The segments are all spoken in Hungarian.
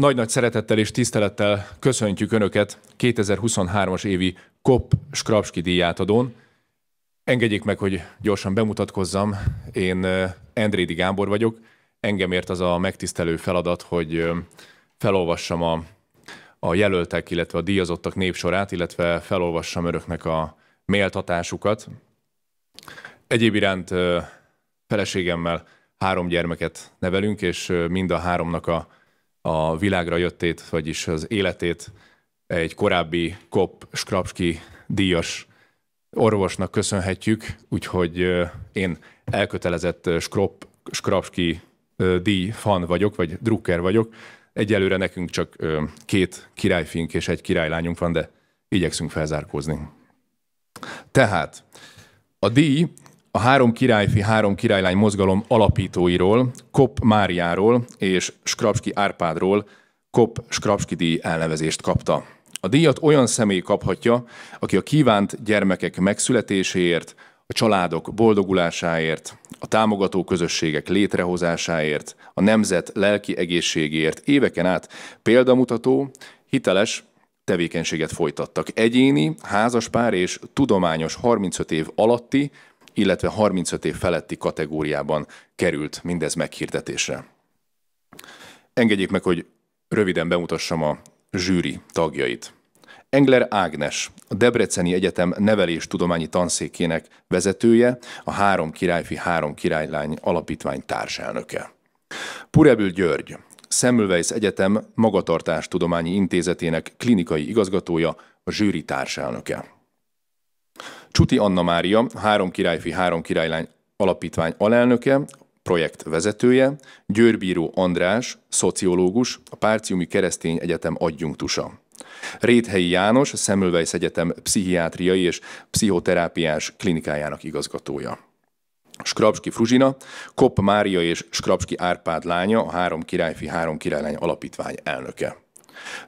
Nagy-nagy szeretettel és tisztelettel köszöntjük Önöket 2023-as évi KOP Skrapski díjátadón. Engedjék meg, hogy gyorsan bemutatkozzam. Én Endrédi Gábor vagyok. Engem ért az a megtisztelő feladat, hogy felolvassam a, a jelöltek, illetve a díjazottak népsorát, illetve felolvassam Önöknek a méltatásukat. Egyéb iránt feleségemmel három gyermeket nevelünk, és mind a háromnak a a világra jöttét, vagyis az életét egy korábbi Kop Skrapski díjas orvosnak köszönhetjük, úgyhogy én elkötelezett Skrop, Skrapski díj fan vagyok, vagy drukker vagyok. Egyelőre nekünk csak két királyfink és egy királylányunk van, de igyekszünk felzárkózni. Tehát a díj a három királyfi, három királylány mozgalom alapítóiról, Kopp Máriáról és Skrapski Árpádról Kopp Skrapski díj elnevezést kapta. A díjat olyan személy kaphatja, aki a kívánt gyermekek megszületéséért, a családok boldogulásáért, a támogató közösségek létrehozásáért, a nemzet lelki egészségéért éveken át példamutató, hiteles tevékenységet folytattak. Egyéni, házaspár és tudományos 35 év alatti illetve 35 év feletti kategóriában került mindez meghirdetésre. Engedjék meg, hogy röviden bemutassam a zsűri tagjait. Engler Ágnes, a Debreceni Egyetem neveléstudományi tanszékének vezetője, a Három Királyfi Három Királylány Alapítvány társelnöke. Purebül György, Semmelweis Egyetem Magatartástudományi Intézetének klinikai igazgatója, a zsűri társelnöke. Csuti Anna Mária, három királyfi, három királylány alapítvány alelnöke, projekt vezetője, Győrbíró András, szociológus, a Párciumi Keresztény Egyetem adjunktusa. Réthelyi János, a Szemmelweis Egyetem pszichiátriai és pszichoterápiás klinikájának igazgatója. Skrapski Fruzsina, Kopp Mária és Skrapski Árpád lánya, a három királyfi, három királylány alapítvány elnöke.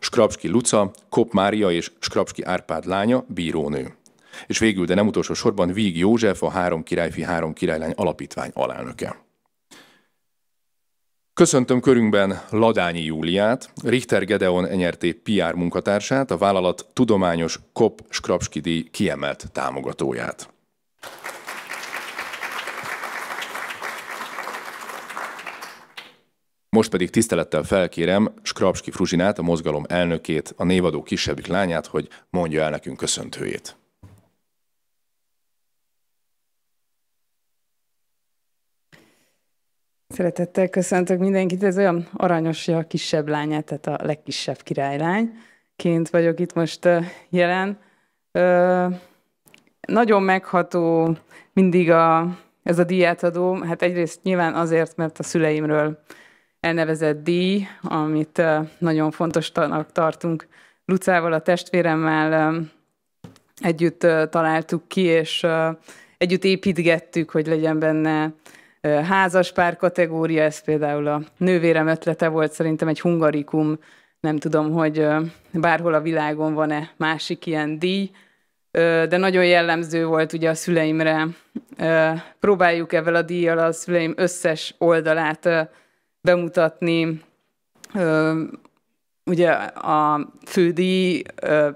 Skrapski Luca, Kopp Mária és Skrapski Árpád lánya, bírónő és végül, de nem utolsó sorban Víg József, a Három Királyfi, Három Királylány Alapítvány alelnöke. Köszöntöm körünkben Ladányi Júliát, Richter Gedeon NRT PR munkatársát, a vállalat tudományos Kop Skrapski díj kiemelt támogatóját. Most pedig tisztelettel felkérem Skrapski Fruzsinát, a mozgalom elnökét, a névadó kisebbik lányát, hogy mondja el nekünk köszöntőjét. Szeretettel köszöntök mindenkit, ez olyan aranyos a kisebb lányát, tehát a legkisebb királylányként vagyok itt most jelen. Ö, nagyon megható mindig a, ez a díjátadó, hát egyrészt nyilván azért, mert a szüleimről elnevezett díj, amit nagyon fontosnak tartunk. Lucával, a testvéremmel együtt találtuk ki, és együtt építgettük, hogy legyen benne házaspár kategória, ez például a nővérem ötlete volt, szerintem egy hungarikum, nem tudom, hogy bárhol a világon van-e másik ilyen díj, de nagyon jellemző volt ugye a szüleimre. Próbáljuk evel a díjjal a szüleim összes oldalát bemutatni. Ugye a fődíj,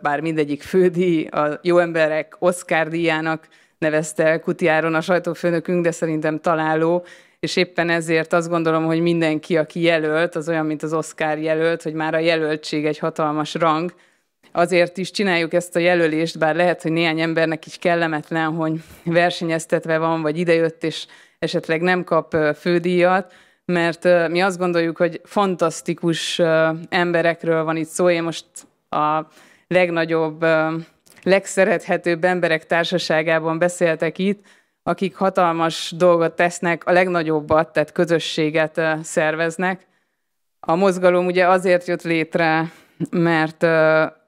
bár mindegyik fődíj, a jó emberek Oscar díjának nevezte el Kutiáron a sajtófőnökünk, de szerintem találó, és éppen ezért azt gondolom, hogy mindenki, aki jelölt, az olyan, mint az Oscar jelölt, hogy már a jelöltség egy hatalmas rang, azért is csináljuk ezt a jelölést, bár lehet, hogy néhány embernek is kellemetlen, hogy versenyeztetve van, vagy idejött, és esetleg nem kap fődíjat, mert mi azt gondoljuk, hogy fantasztikus emberekről van itt szó. Én most a legnagyobb legszerethetőbb emberek társaságában beszéltek itt, akik hatalmas dolgot tesznek, a legnagyobbat, tehát közösséget szerveznek. A mozgalom ugye azért jött létre, mert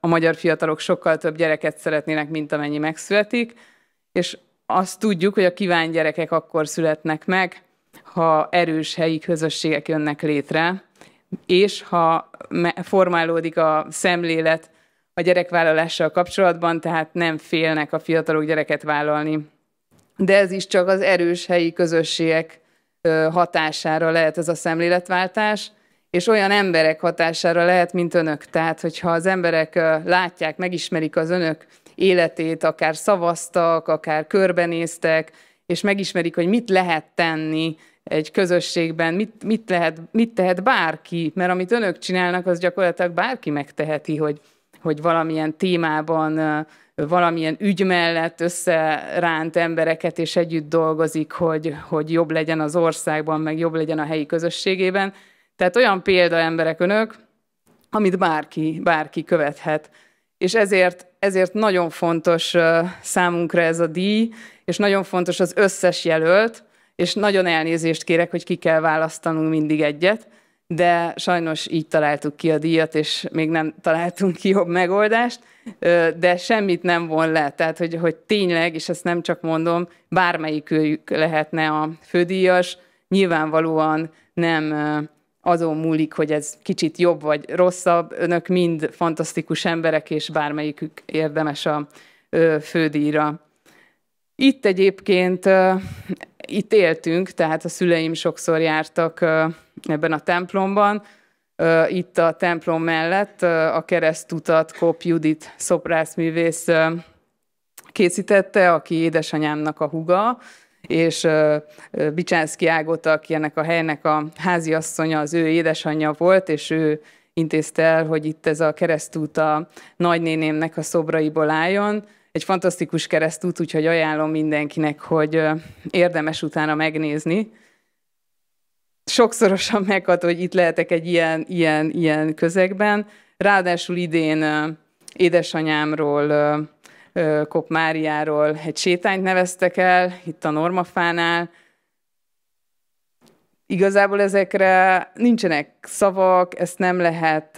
a magyar fiatalok sokkal több gyereket szeretnének, mint amennyi megszületik, és azt tudjuk, hogy a kívánt gyerekek akkor születnek meg, ha erős helyi közösségek jönnek létre, és ha formálódik a szemlélet a gyerekvállalással kapcsolatban, tehát nem félnek a fiatalok gyereket vállalni. De ez is csak az erős helyi közösségek hatására lehet ez a szemléletváltás, és olyan emberek hatására lehet, mint önök. Tehát, hogyha az emberek látják, megismerik az önök életét, akár szavaztak, akár körbenéztek, és megismerik, hogy mit lehet tenni egy közösségben, mit, mit, lehet, mit tehet bárki, mert amit önök csinálnak, az gyakorlatilag bárki megteheti, hogy hogy valamilyen témában, valamilyen ügy mellett összeránt embereket, és együtt dolgozik, hogy, hogy jobb legyen az országban, meg jobb legyen a helyi közösségében. Tehát olyan példa emberek önök, amit bárki, bárki követhet. És ezért, ezért nagyon fontos számunkra ez a díj, és nagyon fontos az összes jelölt, és nagyon elnézést kérek, hogy ki kell választanunk mindig egyet, de sajnos így találtuk ki a díjat, és még nem találtunk ki jobb megoldást, de semmit nem von le. Tehát, hogy, hogy tényleg, és ezt nem csak mondom, bármelyikőjük lehetne a fődíjas, nyilvánvalóan nem azon múlik, hogy ez kicsit jobb vagy rosszabb. Önök mind fantasztikus emberek, és bármelyikük érdemes a fődíjra. Itt egyébként itt éltünk, tehát a szüleim sokszor jártak ebben a templomban. Itt a templom mellett a keresztutat Kop Judit szoprászművész készítette, aki édesanyámnak a huga, és Bicsánszki Ágota, aki ennek a helynek a háziasszonya, az ő édesanyja volt, és ő intézte el, hogy itt ez a keresztút a nagynénémnek a szobraiból álljon. Egy fantasztikus keresztút, úgyhogy ajánlom mindenkinek, hogy érdemes utána megnézni sokszorosan meghat, hogy itt lehetek egy ilyen, ilyen, ilyen közegben. Ráadásul idén édesanyámról, Kop Máriáról egy sétányt neveztek el, itt a Normafánál, igazából ezekre nincsenek szavak, ezt nem lehet,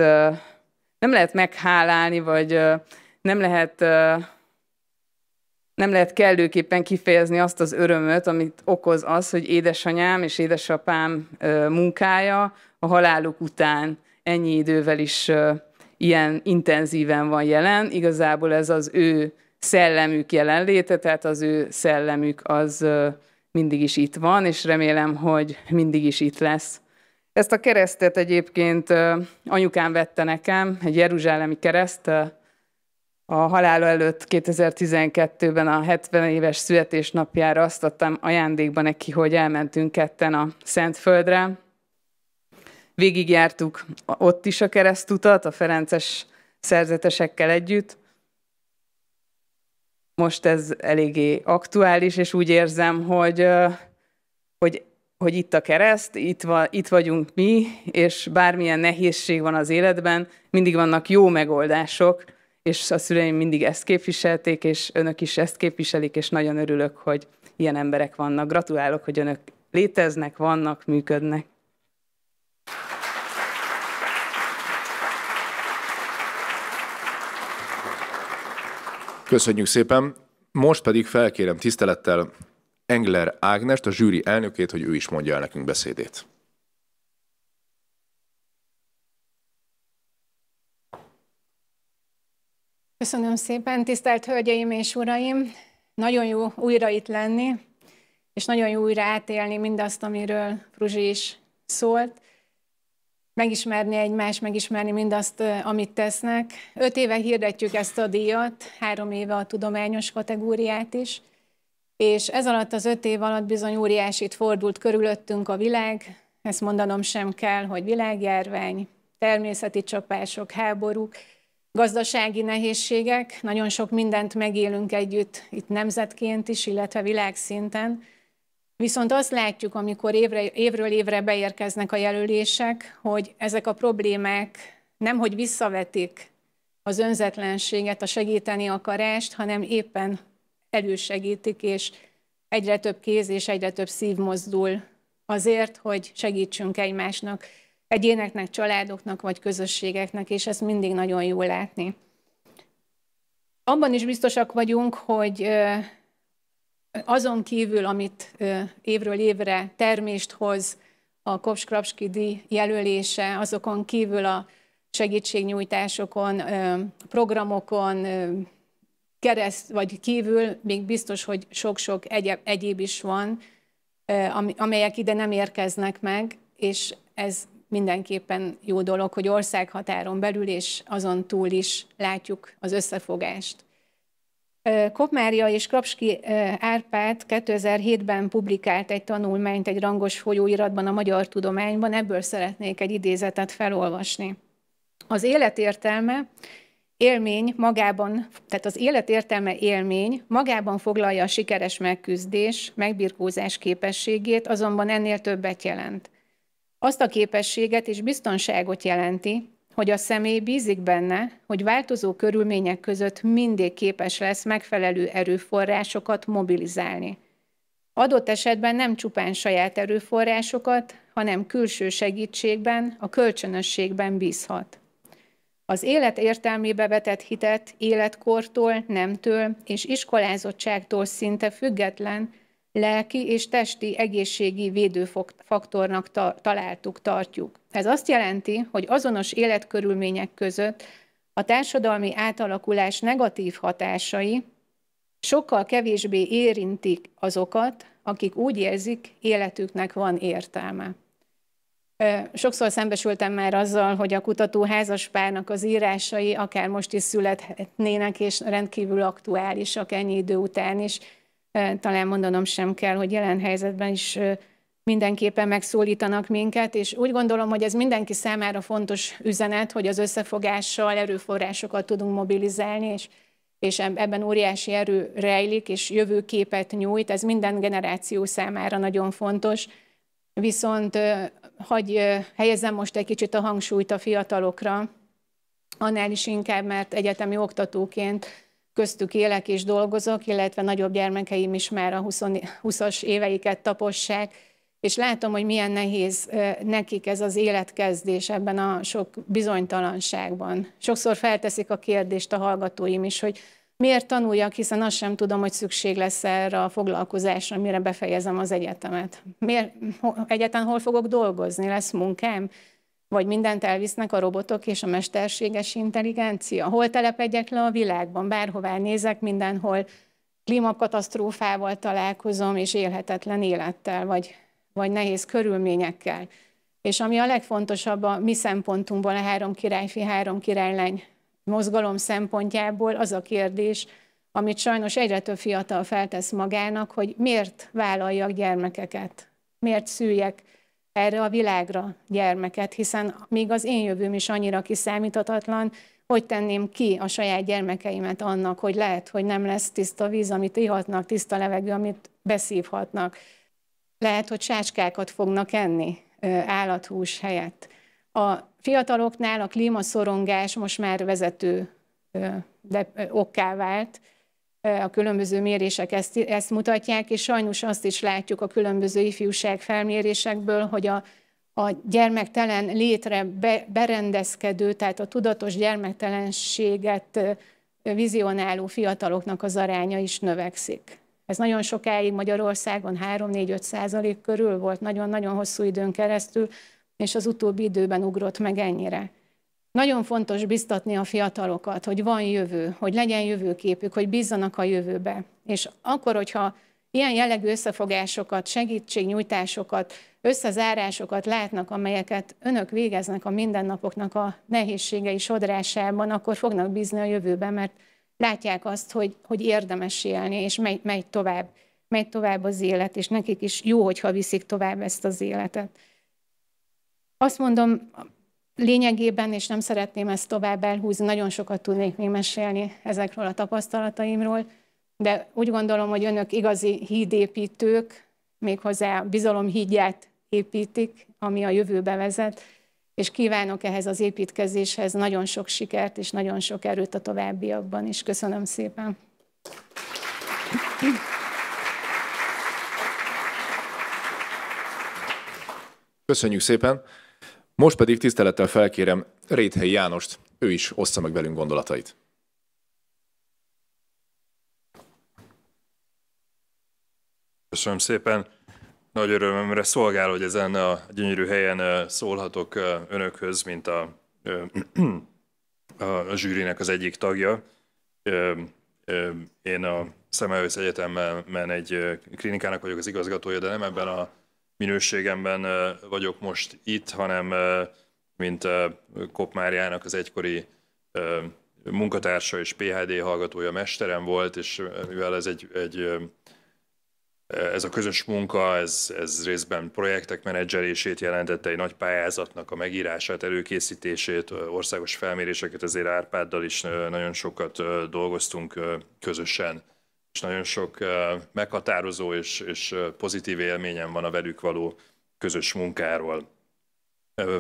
nem lehet meghálálni, vagy nem lehet nem lehet kellőképpen kifejezni azt az örömöt, amit okoz az, hogy édesanyám és édesapám munkája a haláluk után ennyi idővel is ilyen intenzíven van jelen. Igazából ez az ő szellemük jelenléte, tehát az ő szellemük az mindig is itt van, és remélem, hogy mindig is itt lesz. Ezt a keresztet egyébként anyukám vette nekem, egy jeruzsálemi kereszt, a halála előtt 2012-ben a 70 éves születésnapjára azt adtam ajándékba neki, hogy elmentünk ketten a Szentföldre. Végigjártuk ott is a keresztutat, a Ferences szerzetesekkel együtt. Most ez eléggé aktuális, és úgy érzem, hogy, hogy, hogy itt a kereszt, itt, va, itt vagyunk mi, és bármilyen nehézség van az életben, mindig vannak jó megoldások, és a szüleim mindig ezt képviselték, és önök is ezt képviselik, és nagyon örülök, hogy ilyen emberek vannak. Gratulálok, hogy önök léteznek, vannak, működnek. Köszönjük szépen. Most pedig felkérem tisztelettel Engler Ágnest, a zsűri elnökét, hogy ő is mondja el nekünk beszédét. Köszönöm szépen, tisztelt Hölgyeim és Uraim! Nagyon jó újra itt lenni, és nagyon jó újra átélni mindazt, amiről Fruzsi is szólt. Megismerni egymást, megismerni mindazt, amit tesznek. Öt éve hirdetjük ezt a díjat, három éve a tudományos kategóriát is, és ez alatt az öt év alatt bizony óriásit fordult körülöttünk a világ, ezt mondanom sem kell, hogy világjárvány, természeti csapások, háborúk, Gazdasági nehézségek, nagyon sok mindent megélünk együtt itt nemzetként is, illetve világszinten. Viszont azt látjuk, amikor évre, évről évre beérkeznek a jelölések, hogy ezek a problémák nem hogy visszavetik az önzetlenséget, a segíteni akarást, hanem éppen elősegítik, és egyre több kéz és egyre több szív mozdul azért, hogy segítsünk egymásnak egyéneknek, családoknak vagy közösségeknek, és ezt mindig nagyon jól látni. Abban is biztosak vagyunk, hogy azon kívül, amit évről évre termést hoz a Kopskrapski díj jelölése, azokon kívül a segítségnyújtásokon, programokon kereszt vagy kívül még biztos, hogy sok-sok egyéb is van, amelyek ide nem érkeznek meg, és ez mindenképpen jó dolog, hogy országhatáron belül és azon túl is látjuk az összefogást. Kopmária és Krapski Árpád 2007-ben publikált egy tanulmányt egy rangos folyóiratban a Magyar Tudományban, ebből szeretnék egy idézetet felolvasni. Az életértelme élmény magában, tehát az életértelme élmény magában foglalja a sikeres megküzdés, megbirkózás képességét, azonban ennél többet jelent. Azt a képességet és biztonságot jelenti, hogy a személy bízik benne, hogy változó körülmények között mindig képes lesz megfelelő erőforrásokat mobilizálni. Adott esetben nem csupán saját erőforrásokat, hanem külső segítségben, a kölcsönösségben bízhat. Az élet értelmébe vetett hitet életkortól, nemtől és iskolázottságtól szinte független, lelki és testi egészségi védőfaktornak ta- találtuk, tartjuk. Ez azt jelenti, hogy azonos életkörülmények között a társadalmi átalakulás negatív hatásai sokkal kevésbé érintik azokat, akik úgy érzik, életüknek van értelme. Sokszor szembesültem már azzal, hogy a kutató házaspárnak az írásai akár most is születhetnének, és rendkívül aktuálisak ennyi idő után is talán mondanom sem kell, hogy jelen helyzetben is mindenképpen megszólítanak minket, és úgy gondolom, hogy ez mindenki számára fontos üzenet, hogy az összefogással erőforrásokat tudunk mobilizálni, és, és ebben óriási erő rejlik, és jövőképet nyújt, ez minden generáció számára nagyon fontos. Viszont hagy helyezem most egy kicsit a hangsúlyt a fiatalokra, annál is inkább, mert egyetemi oktatóként köztük élek és dolgozok, illetve nagyobb gyermekeim is már a 20-as éveiket tapossák, és látom, hogy milyen nehéz nekik ez az életkezdés ebben a sok bizonytalanságban. Sokszor felteszik a kérdést a hallgatóim is, hogy miért tanuljak, hiszen azt sem tudom, hogy szükség lesz erre a foglalkozásra, mire befejezem az egyetemet. Miért, egyetlen hol fogok dolgozni, lesz munkám, vagy mindent elvisznek a robotok és a mesterséges intelligencia? Hol telepedjek le a világban? Bárhová nézek, mindenhol klímakatasztrófával találkozom, és élhetetlen élettel, vagy, vagy nehéz körülményekkel. És ami a legfontosabb a mi szempontunkból, a három királyfi, három királylány mozgalom szempontjából, az a kérdés, amit sajnos egyre több fiatal feltesz magának, hogy miért vállaljak gyermekeket, miért szüljek erre a világra gyermeket, hiszen még az én jövőm is annyira kiszámíthatatlan, hogy tenném ki a saját gyermekeimet annak, hogy lehet, hogy nem lesz tiszta víz, amit ihatnak, tiszta levegő, amit beszívhatnak. Lehet, hogy sácskákat fognak enni állathús helyett. A fiataloknál a klímaszorongás most már vezető okká vált, a különböző mérések ezt, ezt mutatják, és sajnos azt is látjuk a különböző ifjúság felmérésekből, hogy a, a gyermektelen létre be, berendezkedő, tehát a tudatos gyermektelenséget vizionáló fiataloknak az aránya is növekszik. Ez nagyon sokáig Magyarországon 3-4-5 százalék körül volt, nagyon-nagyon hosszú időn keresztül, és az utóbbi időben ugrott meg ennyire. Nagyon fontos biztatni a fiatalokat, hogy van jövő, hogy legyen jövőképük, hogy bízzanak a jövőbe. És akkor, hogyha ilyen jellegű összefogásokat, segítségnyújtásokat, összezárásokat látnak, amelyeket önök végeznek a mindennapoknak a nehézségei sodrásában, akkor fognak bízni a jövőbe, mert látják azt, hogy, hogy érdemes élni, és megy, megy tovább, megy tovább az élet, és nekik is jó, hogyha viszik tovább ezt az életet. Azt mondom, lényegében, és nem szeretném ezt tovább elhúzni, nagyon sokat tudnék még mesélni ezekről a tapasztalataimról, de úgy gondolom, hogy önök igazi hídépítők, méghozzá bizalom hídját építik, ami a jövőbe vezet, és kívánok ehhez az építkezéshez nagyon sok sikert és nagyon sok erőt a továbbiakban is. Köszönöm szépen! Köszönjük szépen! Most pedig tisztelettel felkérem Réthely Jánost, ő is ossza meg velünk gondolatait. Köszönöm szépen. Nagy örömömre szolgál, hogy ezen a gyönyörű helyen szólhatok önökhöz, mint a, a zsűrinek az egyik tagja. Én a Szemelvész Egyetemben egy klinikának vagyok az igazgatója, de nem ebben a minőségemben vagyok most itt, hanem mint Kopp Máriának az egykori munkatársa és PHD hallgatója mesterem volt, és mivel ez egy, egy ez a közös munka, ez, ez részben projektek menedzselését jelentette, egy nagy pályázatnak a megírását, előkészítését, országos felméréseket, ezért Árpáddal is nagyon sokat dolgoztunk közösen és nagyon sok meghatározó és, és pozitív élményem van a velük való közös munkáról.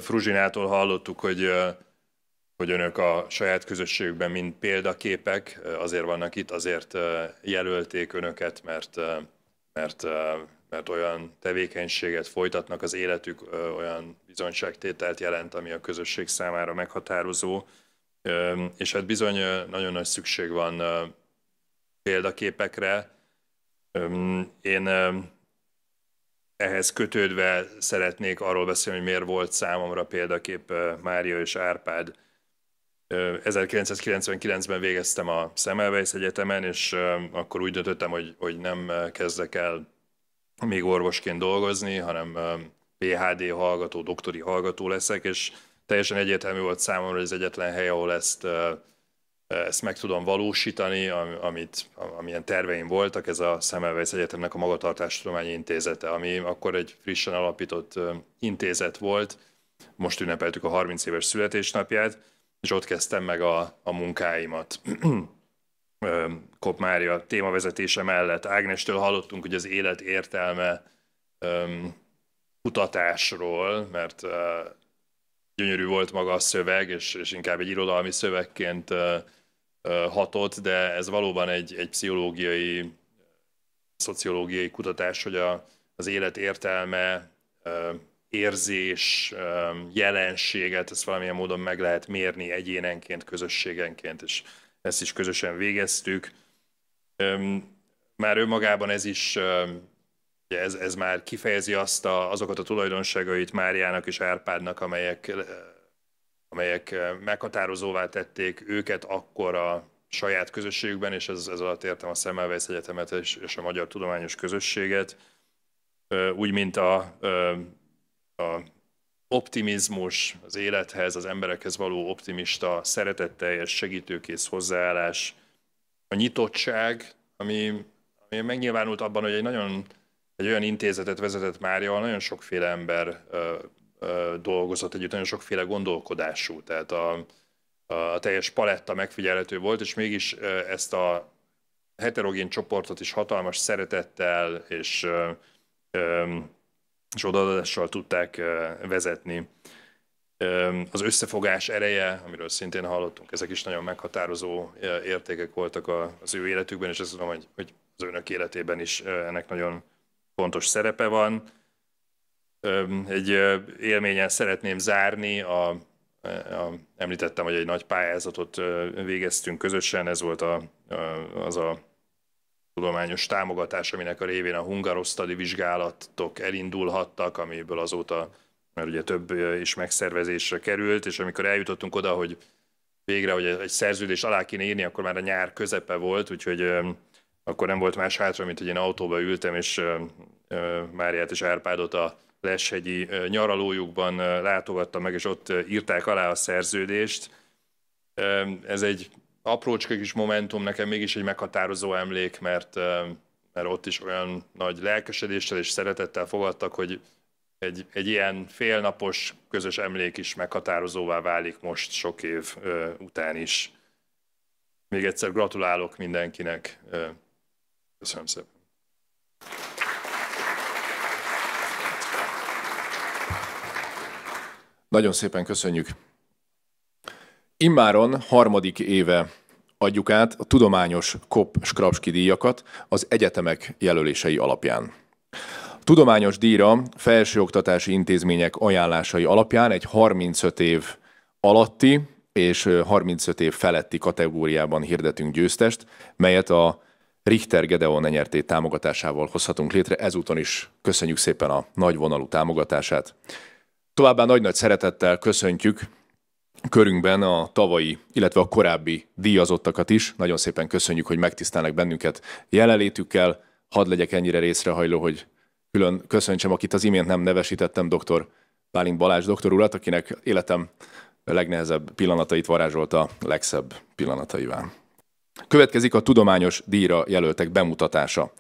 Fruzsinától hallottuk, hogy, hogy önök a saját közösségükben mind példaképek, azért vannak itt, azért jelölték önöket, mert, mert, mert olyan tevékenységet folytatnak, az életük olyan bizonyságtételt jelent, ami a közösség számára meghatározó, és hát bizony nagyon nagy szükség van példaképekre. Én ehhez kötődve szeretnék arról beszélni, hogy miért volt számomra példakép Mária és Árpád. 1999-ben végeztem a Semmelweis Egyetemen, és akkor úgy döntöttem, hogy, hogy nem kezdek el még orvosként dolgozni, hanem PHD hallgató, doktori hallgató leszek, és teljesen egyértelmű volt számomra, hogy az egyetlen hely, ahol ezt ezt meg tudom valósítani, amit, amilyen terveim voltak, ez a Szemelvejsz Egyetemnek a Magatartástudományi Intézete, ami akkor egy frissen alapított intézet volt, most ünnepeltük a 30 éves születésnapját, és ott kezdtem meg a, a munkáimat. Kop Mária témavezetése mellett Ágnestől hallottunk, hogy az élet értelme um, kutatásról, mert uh, gyönyörű volt maga a szöveg, és, és inkább egy irodalmi szövegként hatott, de ez valóban egy, egy pszichológiai, szociológiai kutatás, hogy a, az élet értelme, érzés, jelenséget, ezt valamilyen módon meg lehet mérni egyénenként, közösségenként, és ezt is közösen végeztük. Már önmagában ez is ez, ez már kifejezi azt a, azokat a tulajdonságait Máriának és Árpádnak, amelyek, eh, amelyek eh, meghatározóvá tették őket akkor a saját közösségükben, és ez, ez alatt értem a Szemmelweis Egyetemet és, és a Magyar Tudományos Közösséget, úgy, mint a, a optimizmus, az élethez, az emberekhez való optimista, szeretetteljes, segítőkész hozzáállás, a nyitottság, ami, ami megnyilvánult abban, hogy egy nagyon egy olyan intézetet vezetett Mária, ahol nagyon sokféle ember ö, ö, dolgozott együtt, nagyon sokféle gondolkodású, tehát a, a teljes paletta megfigyelhető volt, és mégis ezt a heterogén csoportot is hatalmas szeretettel és, ö, ö, és odaadással tudták vezetni. Az összefogás ereje, amiről szintén hallottunk, ezek is nagyon meghatározó értékek voltak az ő életükben, és azt tudom, hogy, hogy az önök életében is ennek nagyon fontos szerepe van. Egy élményen szeretném zárni, a, a, említettem, hogy egy nagy pályázatot végeztünk közösen, ez volt a, az a tudományos támogatás, aminek a révén a hungarosztadi vizsgálatok elindulhattak, amiből azóta mert ugye több is megszervezésre került, és amikor eljutottunk oda, hogy végre, hogy egy szerződés alá kéne írni, akkor már a nyár közepe volt, úgyhogy akkor nem volt más hátra, mint hogy én autóba ültem, és Máriát és Árpádot a Leshegyi nyaralójukban látogattam meg, és ott írták alá a szerződést. Ez egy aprócska kis momentum, nekem mégis egy meghatározó emlék, mert, mert ott is olyan nagy lelkesedéssel és szeretettel fogadtak, hogy egy, egy ilyen félnapos közös emlék is meghatározóvá válik most sok év után is. Még egyszer gratulálok mindenkinek Köszönöm szépen. Nagyon szépen köszönjük. Immáron harmadik éve adjuk át a tudományos kop skrapski díjakat az egyetemek jelölései alapján. A tudományos díjra felsőoktatási intézmények ajánlásai alapján egy 35 év alatti és 35 év feletti kategóriában hirdetünk győztest, melyet a Richter Gedeon enyerté támogatásával hozhatunk létre. Ezúton is köszönjük szépen a nagy vonalú támogatását. Továbbá nagy-nagy szeretettel köszöntjük körünkben a tavalyi, illetve a korábbi díjazottakat is. Nagyon szépen köszönjük, hogy megtisztelnek bennünket jelenlétükkel. Hadd legyek ennyire részrehajló, hogy külön köszöntsem, akit az imént nem nevesítettem, dr. Pálink Balázs doktor urat, akinek életem legnehezebb pillanatait varázsolta legszebb pillanataival. Következik a tudományos díjra jelöltek bemutatása.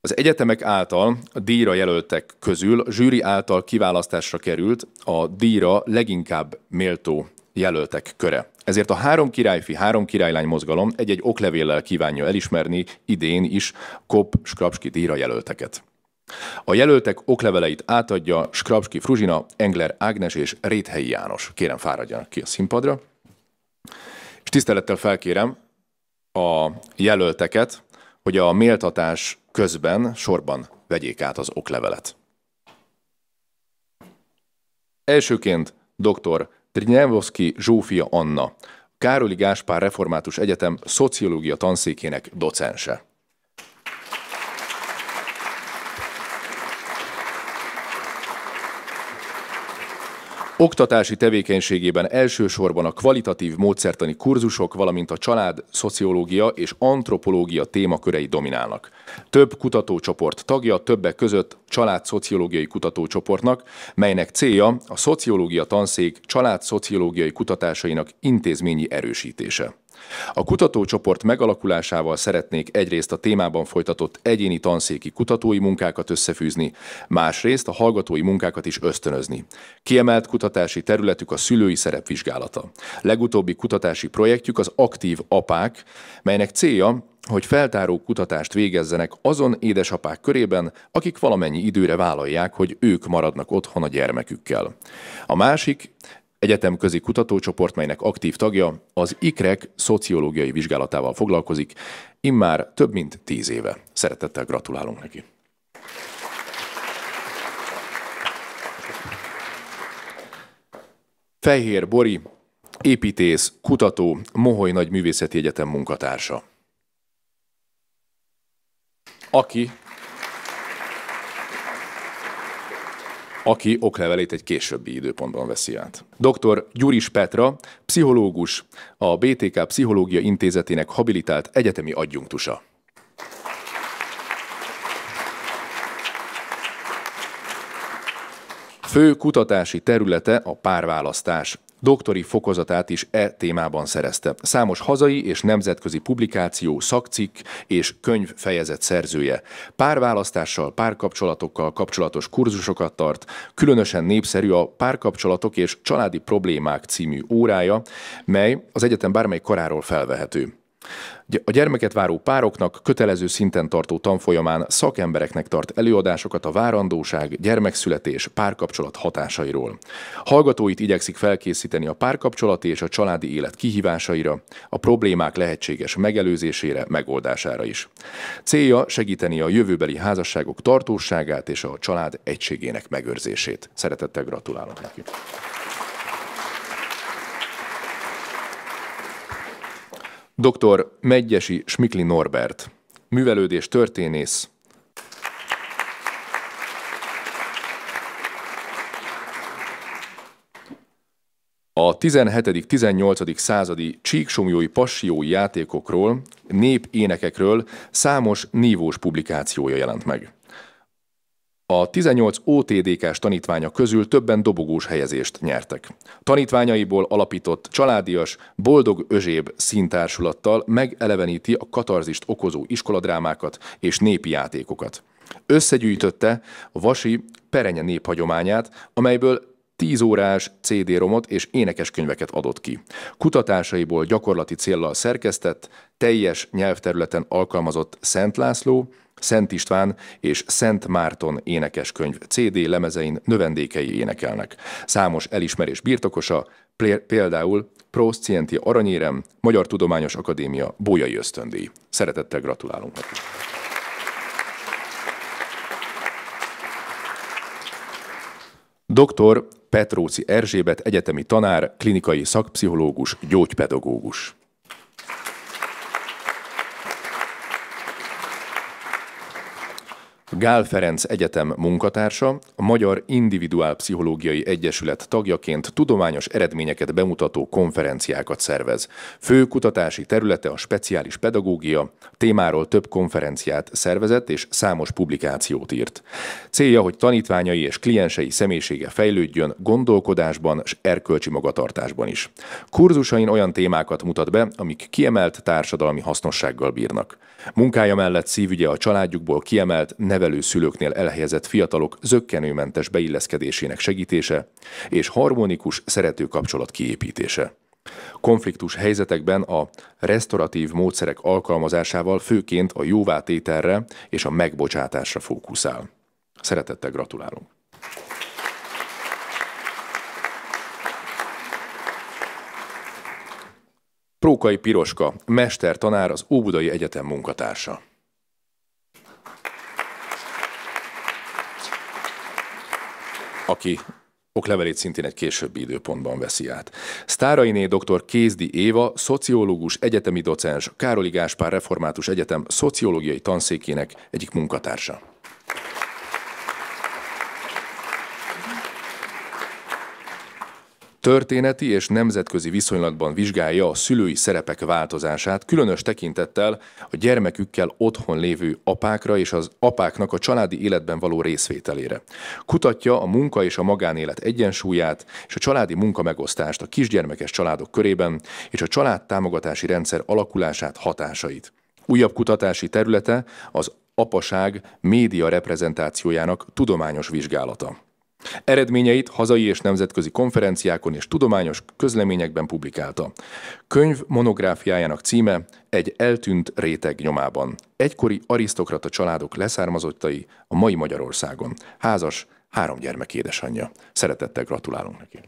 Az egyetemek által a díjra jelöltek közül a zsűri által kiválasztásra került a díjra leginkább méltó jelöltek köre. Ezért a három királyfi, három királylány mozgalom egy-egy oklevéllel kívánja elismerni idén is Kop Skrapski díjra jelölteket. A jelöltek okleveleit átadja Skrapski Fruzsina, Engler Ágnes és Réthelyi János. Kérem fáradjanak ki a színpadra. És tisztelettel felkérem a jelölteket, hogy a méltatás közben sorban vegyék át az oklevelet. Elsőként dr. Trinyelvoszki Zsófia Anna, Károli Gáspár Református Egyetem szociológia tanszékének docense. Oktatási tevékenységében elsősorban a kvalitatív módszertani kurzusok, valamint a család, szociológia és antropológia témakörei dominálnak. Több kutatócsoport tagja, többek között család szociológiai kutatócsoportnak, melynek célja a szociológia tanszék család szociológiai kutatásainak intézményi erősítése. A kutatócsoport megalakulásával szeretnék egyrészt a témában folytatott egyéni tanszéki kutatói munkákat összefűzni, másrészt a hallgatói munkákat is ösztönözni. Kiemelt kutatási területük a szülői szerepvizsgálata. Legutóbbi kutatási projektjük az Aktív Apák, melynek célja, hogy feltáró kutatást végezzenek azon édesapák körében, akik valamennyi időre vállalják, hogy ők maradnak otthon a gyermekükkel. A másik egyetemközi kutatócsoport, melynek aktív tagja az IKREK szociológiai vizsgálatával foglalkozik, immár több mint tíz éve. Szeretettel gratulálunk neki. Fehér Bori, építész, kutató, Moholy Nagy Művészeti Egyetem munkatársa. Aki aki oklevelét egy későbbi időpontban veszi át. Dr. Gyuris Petra, pszichológus, a BTK Pszichológia Intézetének habilitált egyetemi adjunktusa. Fő kutatási területe a párválasztás, Doktori fokozatát is e témában szerezte. Számos hazai és nemzetközi publikáció, szakcikk és könyv fejezet szerzője. Párválasztással, párkapcsolatokkal kapcsolatos kurzusokat tart, különösen népszerű a Párkapcsolatok és családi problémák című órája, mely az egyetem bármely koráról felvehető. A gyermeket váró pároknak kötelező szinten tartó tanfolyamán szakembereknek tart előadásokat a várandóság, gyermekszületés, párkapcsolat hatásairól. Hallgatóit igyekszik felkészíteni a párkapcsolati és a családi élet kihívásaira, a problémák lehetséges megelőzésére, megoldására is. Célja segíteni a jövőbeli házasságok tartóságát és a család egységének megőrzését. Szeretettel gratulálok neki. Dr. Megyesi Smikli Norbert, művelődés történész, A 17.-18. századi csíksomjói passiói játékokról, népénekekről számos nívós publikációja jelent meg. A 18 OTDK-s tanítványa közül többen dobogós helyezést nyertek. Tanítványaiból alapított családias, boldog özséb színtársulattal megeleveníti a katarzist okozó iskoladrámákat és népi játékokat. Összegyűjtötte a vasi perenye néphagyományát, amelyből 10 órás CD-romot és énekeskönyveket adott ki. Kutatásaiból gyakorlati céllal szerkesztett, teljes nyelvterületen alkalmazott Szent László, Szent István és Szent Márton énekeskönyv CD lemezein növendékei énekelnek. Számos elismerés birtokosa, például Proscienti Aranyérem, Magyar Tudományos Akadémia Bójai Ösztöndíj. Szeretettel gratulálunk neki. Dr. Petróci Erzsébet egyetemi tanár, klinikai szakpszichológus, gyógypedagógus. Gál Ferenc Egyetem munkatársa, a Magyar Individuál Pszichológiai Egyesület tagjaként tudományos eredményeket bemutató konferenciákat szervez. Fő kutatási területe a speciális pedagógia, témáról több konferenciát szervezett és számos publikációt írt. Célja, hogy tanítványai és kliensei személyisége fejlődjön gondolkodásban és erkölcsi magatartásban is. Kurzusain olyan témákat mutat be, amik kiemelt társadalmi hasznossággal bírnak. Munkája mellett szívügye a családjukból kiemelt, nevelő szülőknél elhelyezett fiatalok zöggenőmentes beilleszkedésének segítése és harmonikus, szerető kapcsolat kiépítése. Konfliktus helyzetekben a restauratív módszerek alkalmazásával főként a jóvátételre és a megbocsátásra fókuszál. Szeretettel gratulálunk! Prókai Piroska, tanár az Óbudai Egyetem munkatársa. Aki oklevelét szintén egy későbbi időpontban veszi át. Sztárainé dr. Kézdi Éva, szociológus, egyetemi docens, Károli Gáspár Református Egyetem szociológiai tanszékének egyik munkatársa. Történeti és nemzetközi viszonylatban vizsgálja a szülői szerepek változását, különös tekintettel a gyermekükkel otthon lévő apákra és az apáknak a családi életben való részvételére. Kutatja a munka és a magánélet egyensúlyát és a családi munkamegosztást a kisgyermekes családok körében és a család támogatási rendszer alakulását, hatásait. Újabb kutatási területe az apaság média reprezentációjának tudományos vizsgálata. Eredményeit hazai és nemzetközi konferenciákon és tudományos közleményekben publikálta. Könyv monográfiájának címe Egy eltűnt réteg nyomában. Egykori arisztokrata családok leszármazottai a mai Magyarországon. Házas, három gyermek édesanyja. Szeretettel gratulálunk neki.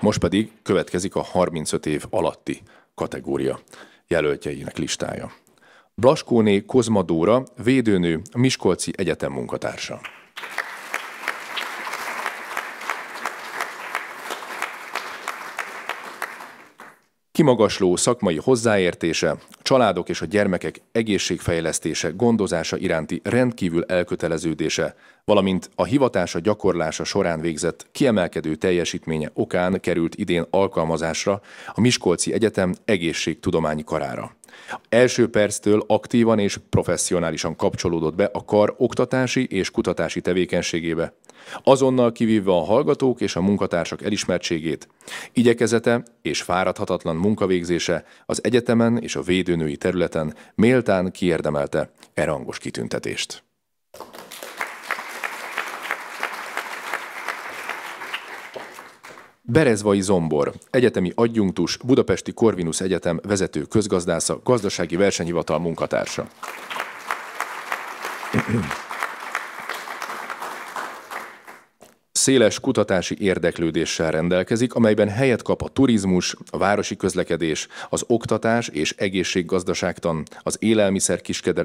Most pedig következik a 35 év alatti kategória jelöltjeinek listája. Blaskóné Kozmadóra, védőnő, a Miskolci Egyetem munkatársa. Kimagasló szakmai hozzáértése, családok és a gyermekek egészségfejlesztése, gondozása iránti rendkívül elköteleződése, valamint a hivatása gyakorlása során végzett kiemelkedő teljesítménye okán került idén alkalmazásra a Miskolci Egyetem egészségtudományi karára. Első perctől aktívan és professzionálisan kapcsolódott be a kar oktatási és kutatási tevékenységébe. Azonnal kivívva a hallgatók és a munkatársak elismertségét, igyekezete és fáradhatatlan munkavégzése az egyetemen és a védőnői területen méltán kiérdemelte erangos kitüntetést. Berezvai Zombor, egyetemi adjunktus, Budapesti Corvinus Egyetem vezető közgazdásza, gazdasági versenyhivatal munkatársa. Széles kutatási érdeklődéssel rendelkezik, amelyben helyet kap a turizmus, a városi közlekedés, az oktatás és egészséggazdaságtan, az élelmiszer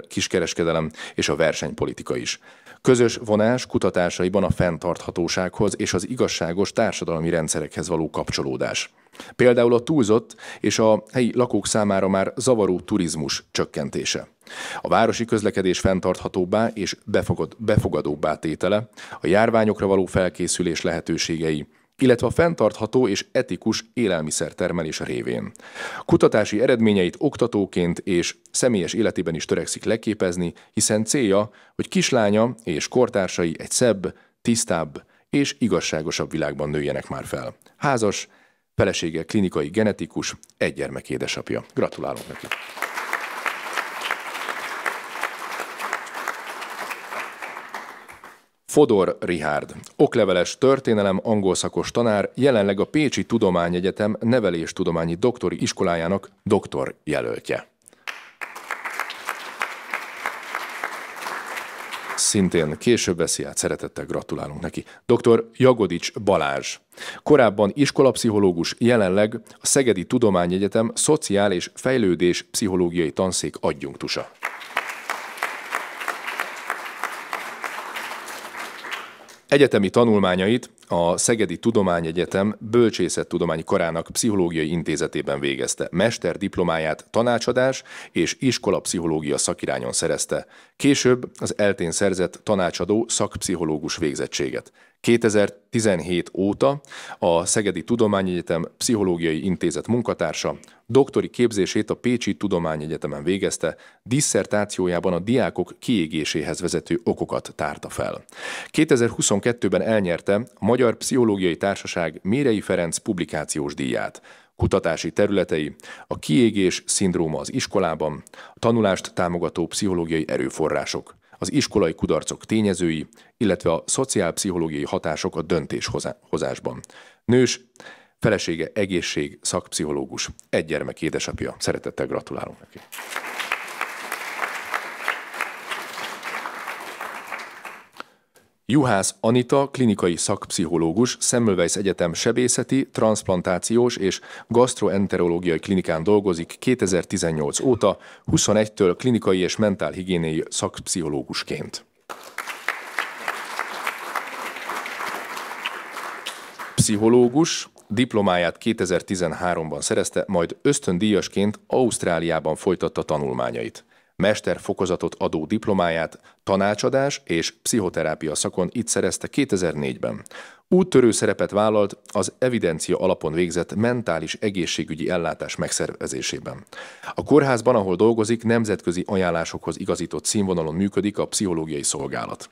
kiskereskedelem és a versenypolitika is. Közös vonás kutatásaiban a fenntarthatósághoz és az igazságos társadalmi rendszerekhez való kapcsolódás. Például a túlzott és a helyi lakók számára már zavaró turizmus csökkentése. A városi közlekedés fenntarthatóbbá és befogadóbbá tétele, a járványokra való felkészülés lehetőségei, illetve a fenntartható és etikus élelmiszertermelés révén. Kutatási eredményeit oktatóként és személyes életében is törekszik leképezni, hiszen célja, hogy kislánya és kortársai egy szebb, tisztább és igazságosabb világban nőjenek már fel. Házas, felesége klinikai genetikus, egy gyermek édesapja. Gratulálunk neki! Fodor Rihárd, okleveles történelem, angol szakos tanár, jelenleg a Pécsi Tudományegyetem neveléstudományi doktori iskolájának doktor jelöltje. Szintén később veszi át, szeretettel gratulálunk neki. Dr. Jagodics Balázs. Korábban iskolapszichológus, jelenleg a Szegedi Tudományegyetem Szociál és Fejlődés Pszichológiai Tanszék adjunktusa. Egyetemi tanulmányait a Szegedi Tudományegyetem Bölcsészettudományi Karának Pszichológiai Intézetében végezte. Mester diplomáját tanácsadás és iskolapszichológia szakirányon szerezte. Később az eltén szerzett tanácsadó szakpszichológus végzettséget. 2017 óta a Szegedi Tudományegyetem Pszichológiai Intézet munkatársa, doktori képzését a Pécsi Tudományegyetemen végezte, disszertációjában a diákok kiégéséhez vezető okokat tárta fel. 2022-ben elnyerte a Magyar Pszichológiai Társaság Mérei Ferenc publikációs díját. Kutatási területei a kiégés szindróma az iskolában, a tanulást támogató pszichológiai erőforrások, az iskolai kudarcok tényezői, illetve a szociálpszichológiai hatások a döntéshozásban. Nős, felesége egészség, szakpszichológus, egy gyermek édesapja. Szeretettel gratulálunk neki. Juhász Anita, klinikai szakpszichológus, Semmelweis Egyetem sebészeti, transplantációs és gastroenterológiai klinikán dolgozik 2018 óta, 21-től klinikai és mentálhigiénéi szakpszichológusként. Pszichológus, diplomáját 2013-ban szerezte, majd ösztöndíjasként Ausztráliában folytatta tanulmányait mesterfokozatot adó diplomáját tanácsadás és pszichoterápia szakon itt szerezte 2004-ben. Úttörő szerepet vállalt az evidencia alapon végzett mentális egészségügyi ellátás megszervezésében. A kórházban, ahol dolgozik, nemzetközi ajánlásokhoz igazított színvonalon működik a pszichológiai szolgálat.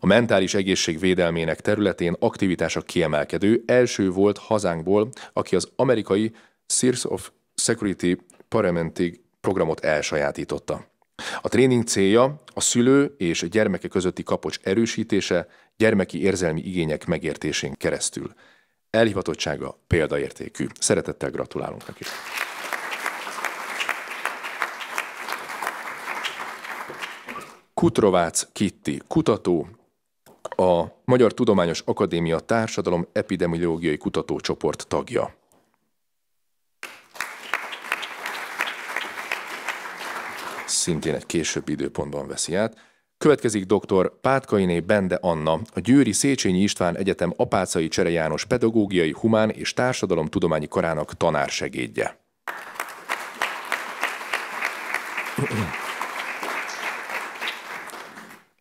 A mentális egészség védelmének területén aktivitása kiemelkedő, első volt hazánkból, aki az amerikai Sears of Security paramentig programot elsajátította. A tréning célja a szülő és gyermeke közötti kapocs erősítése gyermeki érzelmi igények megértésén keresztül. Elhivatottsága példaértékű. Szeretettel gratulálunk neki. Kutrovác Kitti, kutató, a Magyar Tudományos Akadémia Társadalom Epidemiológiai Kutatócsoport tagja. szintén egy későbbi időpontban veszi át. Következik dr. Pátkainé Bende Anna, a Győri Széchenyi István Egyetem Apácai Csere János Pedagógiai, Humán és Társadalomtudományi Karának tanársegédje. Thank you.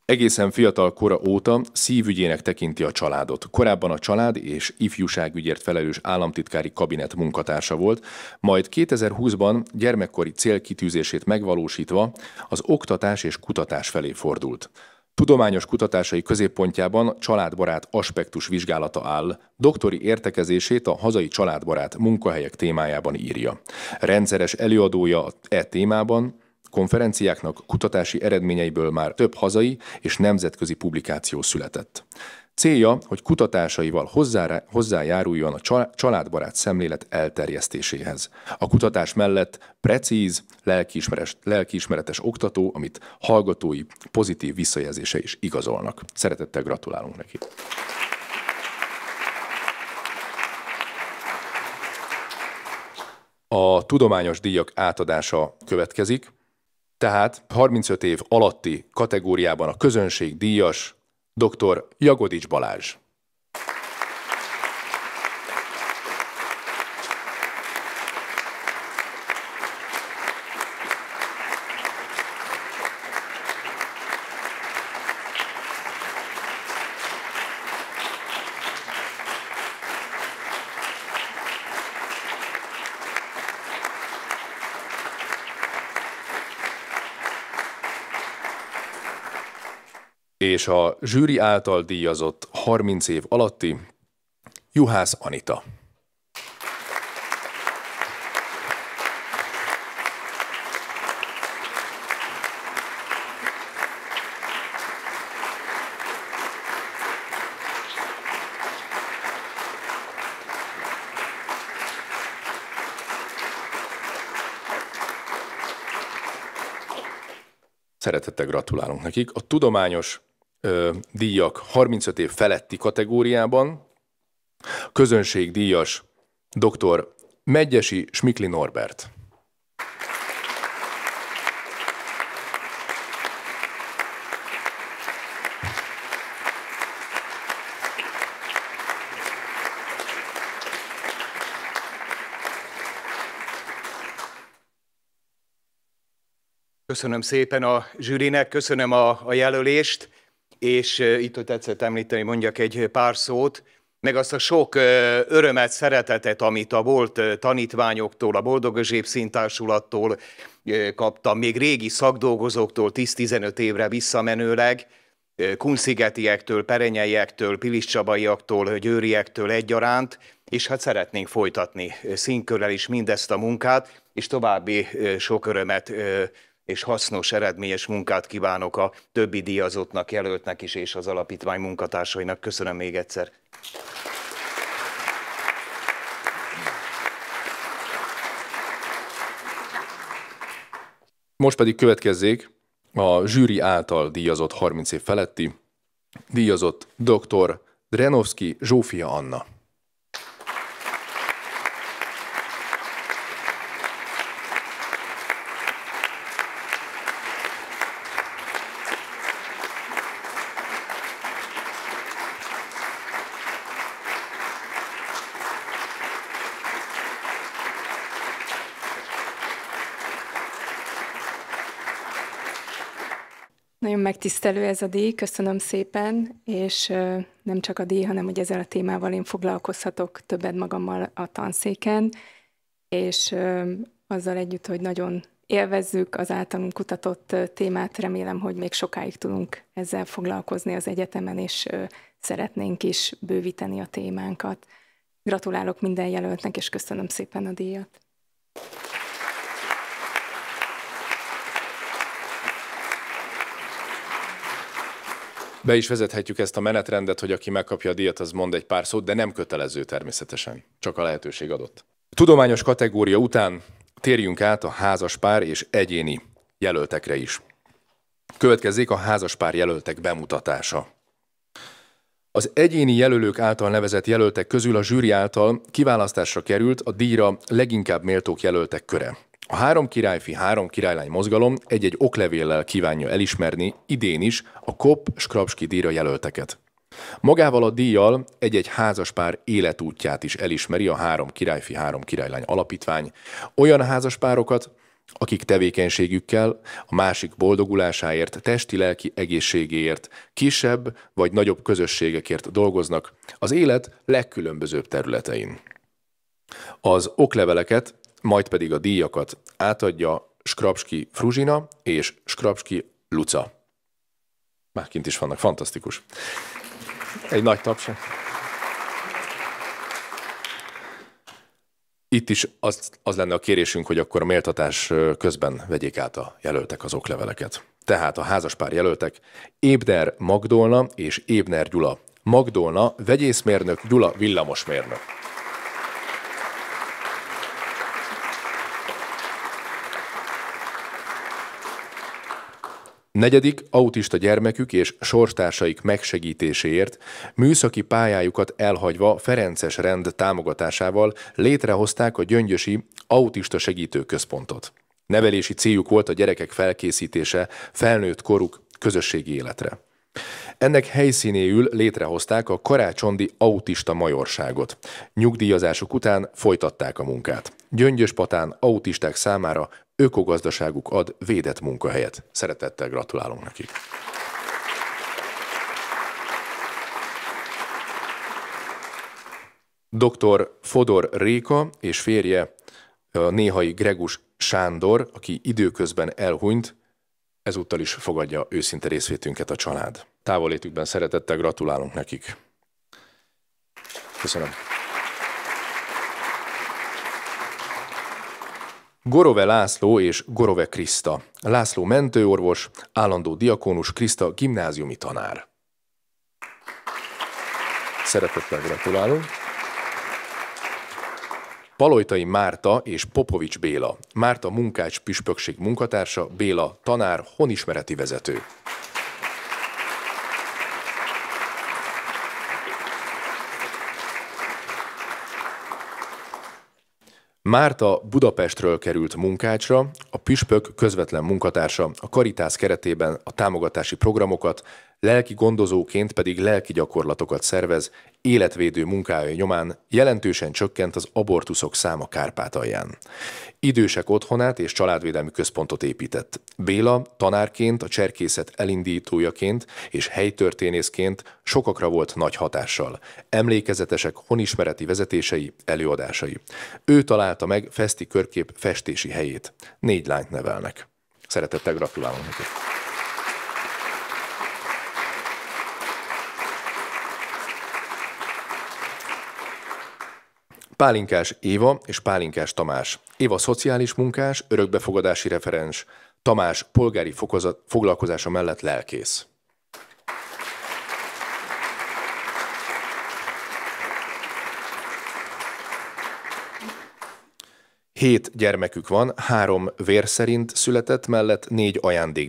Egészen fiatal kora óta szívügyének tekinti a családot. Korábban a család és ifjúságügyért felelős államtitkári kabinet munkatársa volt, majd 2020-ban gyermekkori célkitűzését megvalósítva az oktatás és kutatás felé fordult. Tudományos kutatásai középpontjában családbarát aspektus vizsgálata áll, doktori értekezését a hazai családbarát munkahelyek témájában írja. Rendszeres előadója e témában, Konferenciáknak kutatási eredményeiből már több hazai és nemzetközi publikáció született. Célja, hogy kutatásaival hozzájáruljon a családbarát szemlélet elterjesztéséhez. A kutatás mellett precíz, lelkiismeretes, lelkiismeretes oktató, amit hallgatói pozitív visszajelzése is igazolnak. Szeretettel gratulálunk neki. A tudományos díjak átadása következik tehát 35 év alatti kategóriában a közönség díjas dr. Jagodics Balázs. és a zsűri által díjazott 30 év alatti Juhász Anita. Szeretettel gratulálunk nekik. A tudományos ö, díjak 35 év feletti kategóriában, közönségdíjas dr. Megyesi Smikli Norbert. Köszönöm szépen a zsűrinek, köszönöm a, a jelölést és itt, hogy tetszett említeni, mondjak egy pár szót, meg azt a sok örömet, szeretetet, amit a volt tanítványoktól, a Boldog Zsép színtársulatól kaptam, még régi szakdolgozóktól 10-15 évre visszamenőleg, kunszigetiektől, perenyeiaktől, piliscsabaiaktól, győriektől egyaránt, és hát szeretnénk folytatni színkörrel is mindezt a munkát, és további sok örömet és hasznos, eredményes munkát kívánok a többi díjazottnak, jelöltnek is, és az alapítvány munkatársainak. Köszönöm még egyszer. Most pedig következzék a zsűri által díjazott 30 év feletti díjazott dr. Drenovski Zsófia Anna. megtisztelő ez a díj, köszönöm szépen, és nem csak a díj, hanem hogy ezzel a témával én foglalkozhatok többet magammal a tanszéken, és azzal együtt, hogy nagyon élvezzük az általunk kutatott témát, remélem, hogy még sokáig tudunk ezzel foglalkozni az egyetemen, és szeretnénk is bővíteni a témánkat. Gratulálok minden jelöltnek, és köszönöm szépen a díjat. Be is vezethetjük ezt a menetrendet, hogy aki megkapja a díjat, az mond egy pár szót, de nem kötelező természetesen, csak a lehetőség adott. Tudományos kategória után térjünk át a házas pár és egyéni jelöltekre is. Következzék a házas pár jelöltek bemutatása. Az egyéni jelölők által nevezett jelöltek közül a zsűri által kiválasztásra került a díjra leginkább méltók jelöltek köre. A három királyfi, három királylány mozgalom egy-egy oklevéllel kívánja elismerni idén is a KOP Skrapski díjra jelölteket. Magával a díjjal egy-egy házaspár életútját is elismeri a három királyfi, három királylány alapítvány. Olyan házaspárokat, akik tevékenységükkel a másik boldogulásáért, testi-lelki egészségéért, kisebb vagy nagyobb közösségekért dolgoznak az élet legkülönbözőbb területein. Az okleveleket majd pedig a díjakat átadja Skrapski Fruzsina és Skrapski Luca. Már kint is vannak, fantasztikus. Egy nagy taps. Itt is az, az lenne a kérésünk, hogy akkor a méltatás közben vegyék át a jelöltek az okleveleket. Tehát a házaspár jelöltek Ébner Magdolna és Ébner Gyula. Magdolna vegyészmérnök, Gyula villamosmérnök. Negyedik, autista gyermekük és sorstársaik megsegítéséért, műszaki pályájukat elhagyva Ferences rend támogatásával létrehozták a Gyöngyösi Autista Segítő Központot. Nevelési céljuk volt a gyerekek felkészítése felnőtt koruk közösségi életre. Ennek helyszínéül létrehozták a Karácsondi Autista Majorságot. Nyugdíjazásuk után folytatták a munkát. Gyöngyöspatán autisták számára ökogazdaságuk ad védett munkahelyet. Szeretettel gratulálunk nekik. Dr. Fodor Réka és férje néhai Gregus Sándor, aki időközben elhunyt, ezúttal is fogadja őszinte részvétünket a család. Távolétükben szeretettel gratulálunk nekik. Köszönöm. Gorove László és Gorove Kriszta. László mentőorvos, állandó diakónus Kriszta gimnáziumi tanár. Szeretettel gratulálunk. Palojtai Márta és Popovics Béla. Márta munkács püspökség munkatársa, Béla tanár, honismereti vezető. Márta Budapestről került munkácsra, a püspök közvetlen munkatársa a Karitász keretében a támogatási programokat, lelki gondozóként pedig lelki gyakorlatokat szervez, életvédő munkája nyomán jelentősen csökkent az abortuszok száma Kárpátalján. Idősek otthonát és családvédelmi központot épített. Béla tanárként, a cserkészet elindítójaként és helytörténészként sokakra volt nagy hatással. Emlékezetesek honismereti vezetései, előadásai. Ő találta meg Feszti körkép festési helyét. Négy lányt nevelnek. Szeretettel gratulálunk Pálinkás Éva és Pálinkás Tamás. Éva szociális munkás, örökbefogadási referens, Tamás polgári fokozat, foglalkozása mellett lelkész. Hét gyermekük van, három vér szerint született, mellett négy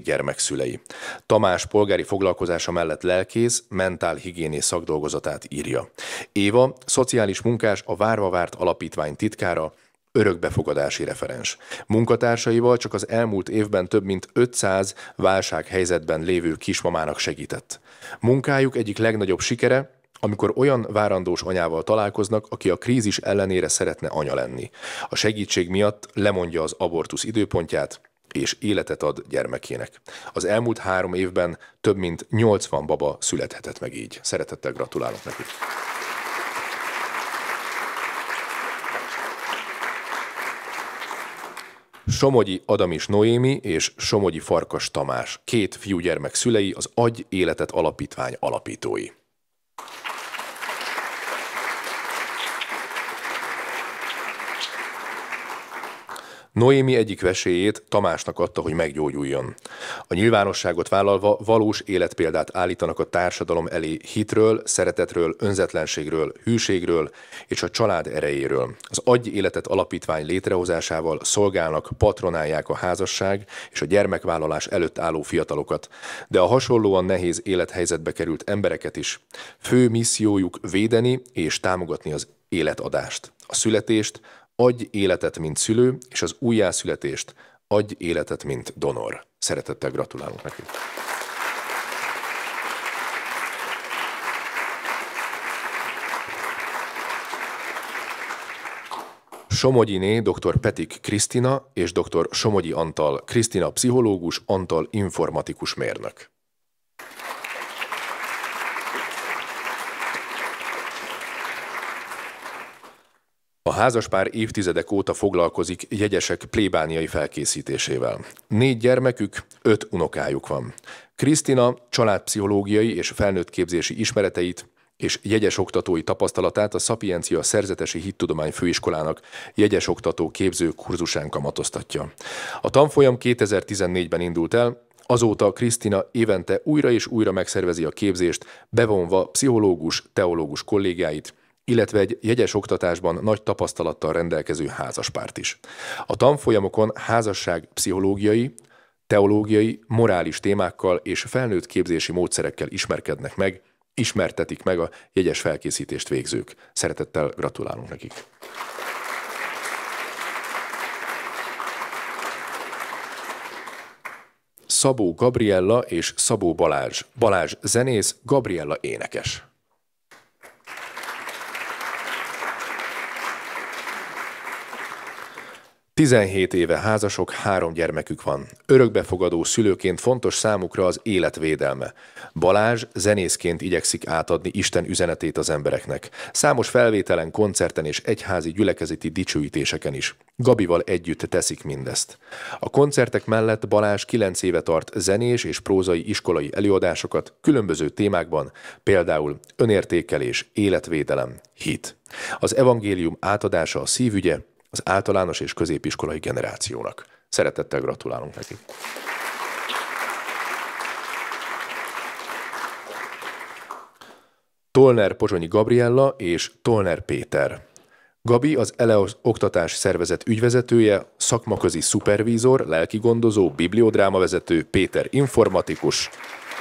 gyermek szülei. Tamás polgári foglalkozása mellett lelkész, mentálhigiéni szakdolgozatát írja. Éva, szociális munkás, a Várva Várt Alapítvány titkára, örökbefogadási referens. Munkatársaival csak az elmúlt évben több mint 500 válsághelyzetben lévő kismamának segített. Munkájuk egyik legnagyobb sikere, amikor olyan várandós anyával találkoznak, aki a krízis ellenére szeretne anya lenni. A segítség miatt lemondja az abortusz időpontját, és életet ad gyermekének. Az elmúlt három évben több mint 80 baba születhetett meg így. Szeretettel gratulálok neki. Somogyi Adamis Noémi és Somogyi Farkas Tamás, két fiúgyermek szülei, az Agy Életet Alapítvány alapítói. Noémi egyik veséjét Tamásnak adta, hogy meggyógyuljon. A nyilvánosságot vállalva valós életpéldát állítanak a társadalom elé hitről, szeretetről, önzetlenségről, hűségről és a család erejéről. Az Adj Életet Alapítvány létrehozásával szolgálnak, patronálják a házasság és a gyermekvállalás előtt álló fiatalokat, de a hasonlóan nehéz élethelyzetbe került embereket is. Fő missziójuk védeni és támogatni az életadást, a születést, Adj életet, mint szülő, és az újjászületést adj életet, mint donor. Szeretettel gratulálunk neki. Somogyiné dr. Petik Krisztina és dr. Somogyi Antal Krisztina pszichológus, Antal informatikus mérnök. A házaspár évtizedek óta foglalkozik jegyesek plébániai felkészítésével. Négy gyermekük, öt unokájuk van. Krisztina családpszichológiai és képzési ismereteit és jegyes oktatói tapasztalatát a Szapiencia Szerzetesi Hittudomány Főiskolának jegyes oktató képző kurzusán kamatoztatja. A tanfolyam 2014-ben indult el, Azóta Krisztina évente újra és újra megszervezi a képzést, bevonva pszichológus, teológus kollégáit, illetve egy jegyes oktatásban nagy tapasztalattal rendelkező házaspárt is. A tanfolyamokon házasság pszichológiai, teológiai, morális témákkal és felnőtt képzési módszerekkel ismerkednek meg, ismertetik meg a jegyes felkészítést végzők. Szeretettel gratulálunk nekik! Szabó Gabriella és Szabó Balázs. Balázs zenész, Gabriella énekes. 17 éve házasok, három gyermekük van. Örökbefogadó szülőként fontos számukra az életvédelme. Balázs zenészként igyekszik átadni Isten üzenetét az embereknek. Számos felvételen, koncerten és egyházi gyülekezeti dicsőítéseken is. Gabival együtt teszik mindezt. A koncertek mellett Balázs 9 éve tart zenés és prózai iskolai előadásokat különböző témákban, például önértékelés, életvédelem, hit. Az evangélium átadása a szívügye, az általános és középiskolai generációnak. Szeretettel gratulálunk nekik. Tolner Pozsonyi Gabriella és Tolner Péter. Gabi az Eleos Oktatás Szervezet ügyvezetője, szakmaközi szupervízor, lelkigondozó, bibliodráma vezető, Péter informatikus,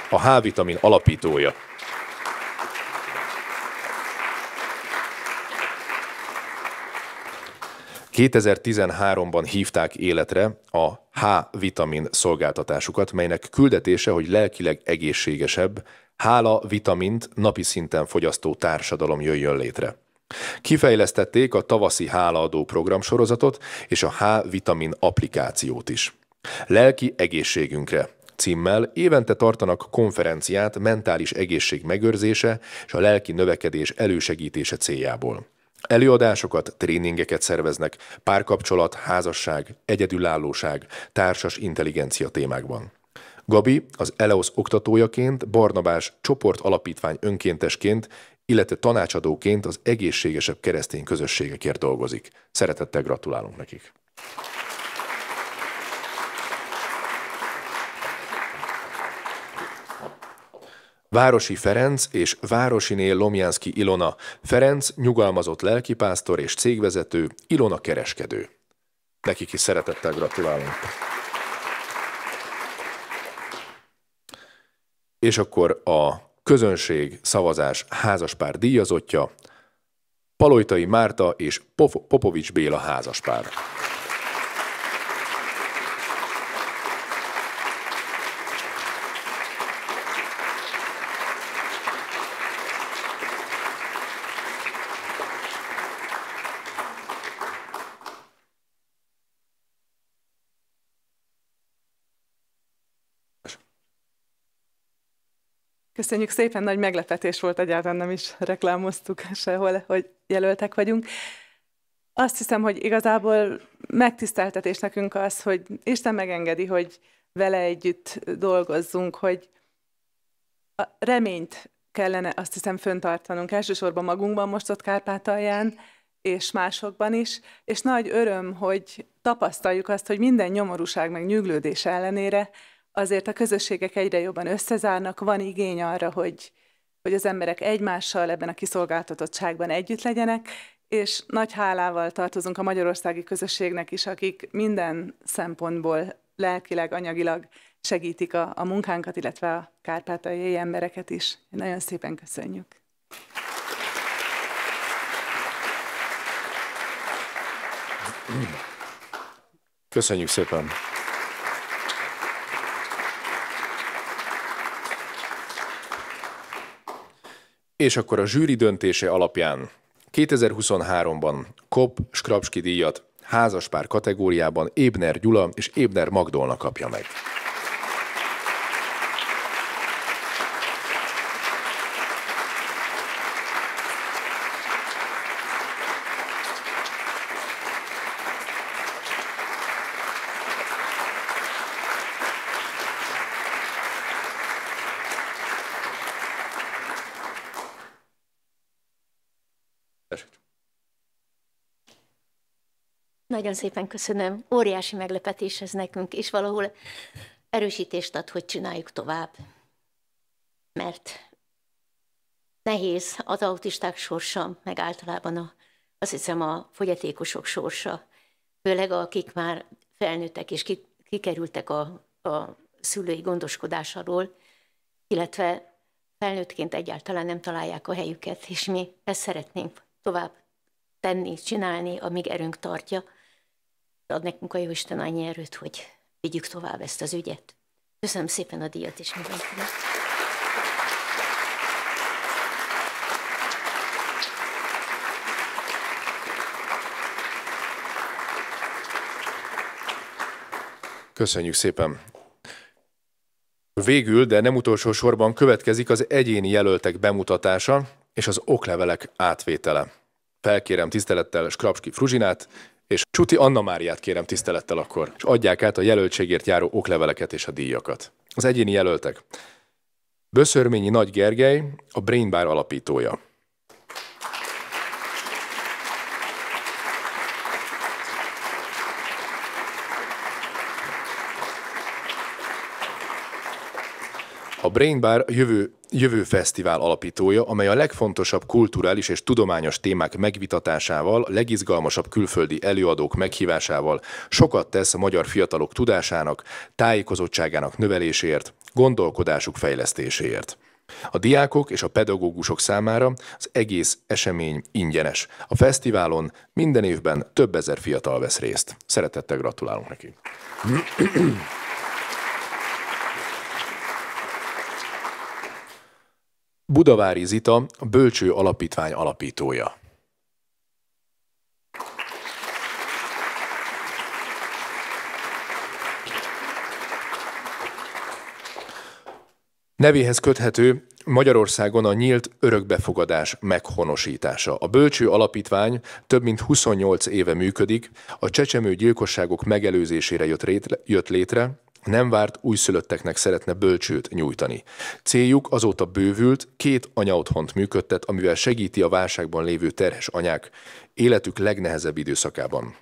a H-vitamin alapítója. 2013-ban hívták életre a H-vitamin szolgáltatásukat, melynek küldetése, hogy lelkileg egészségesebb, hála vitamint napi szinten fogyasztó társadalom jöjjön létre. Kifejlesztették a tavaszi hálaadó programsorozatot és a H-vitamin applikációt is. Lelki egészségünkre címmel évente tartanak konferenciát mentális egészség megőrzése és a lelki növekedés elősegítése céljából. Előadásokat, tréningeket szerveznek, párkapcsolat, házasság, egyedülállóság, társas intelligencia témákban. Gabi az Eleos oktatójaként, Barnabás csoport alapítvány önkéntesként, illetve tanácsadóként az egészségesebb keresztény közösségekért dolgozik. Szeretettel gratulálunk nekik! Városi Ferenc és Városiné Lomjánszki Ilona. Ferenc nyugalmazott lelkipásztor és cégvezető, Ilona kereskedő. Nekik is szeretettel gratulálunk. És akkor a közönség szavazás házaspár díjazottja, Palojtai Márta és Popovics Béla házaspár. Köszönjük szépen, nagy meglepetés volt, egyáltalán nem is reklámoztuk sehol, hogy jelöltek vagyunk. Azt hiszem, hogy igazából megtiszteltetés nekünk az, hogy Isten megengedi, hogy vele együtt dolgozzunk, hogy a reményt kellene azt hiszem föntartanunk, elsősorban magunkban most ott Kárpátalján, és másokban is, és nagy öröm, hogy tapasztaljuk azt, hogy minden nyomorúság meg nyűglődés ellenére azért a közösségek egyre jobban összezárnak, van igény arra, hogy, hogy az emberek egymással ebben a kiszolgáltatottságban együtt legyenek, és nagy hálával tartozunk a magyarországi közösségnek is, akik minden szempontból lelkileg, anyagilag segítik a, a munkánkat, illetve a kárpátaljai embereket is. Nagyon szépen köszönjük! Köszönjük szépen! És akkor a zsűri döntése alapján 2023-ban Kopp Skrapski díjat házaspár kategóriában Ébner Gyula és Ébner Magdolna kapja meg. Nagyon szépen köszönöm. Óriási meglepetés ez nekünk, és valahol erősítést ad, hogy csináljuk tovább. Mert nehéz az autisták sorsa, meg általában a, azt hiszem a fogyatékosok sorsa, főleg akik már felnőttek és kikerültek a, a szülői gondoskodásáról, illetve felnőttként egyáltalán nem találják a helyüket, és mi ezt szeretnénk tovább tenni, csinálni, amíg erőnk tartja. Ad nekünk a Jóisten annyi erőt, hogy vigyük tovább ezt az ügyet. Köszönöm szépen a díjat is mindenkinek. Köszönjük szépen. Végül, de nem utolsó sorban következik az egyéni jelöltek bemutatása és az oklevelek átvétele. Felkérem tisztelettel Skrapski Fruzsinát, és Csuti Anna Máriát kérem tisztelettel akkor, és adják át a jelöltségért járó okleveleket és a díjakat. Az egyéni jelöltek. Böszörményi Nagy Gergely, a Brain Bar alapítója. A Brain Bar a jövő, jövő fesztivál alapítója, amely a legfontosabb kulturális és tudományos témák megvitatásával, a legizgalmasabb külföldi előadók meghívásával sokat tesz a magyar fiatalok tudásának, tájékozottságának növeléséért, gondolkodásuk fejlesztéséért. A diákok és a pedagógusok számára az egész esemény ingyenes. A fesztiválon minden évben több ezer fiatal vesz részt. Szeretettel gratulálunk neki. Budavári Zita, a Bölcső Alapítvány alapítója. Nevéhez köthető Magyarországon a nyílt örökbefogadás meghonosítása. A Bölcső Alapítvány több mint 28 éve működik, a csecsemő gyilkosságok megelőzésére jött, jött létre, nem várt újszülötteknek szeretne bölcsőt nyújtani. Céljuk azóta bővült, két anyaotthont működtet, amivel segíti a válságban lévő terhes anyák életük legnehezebb időszakában.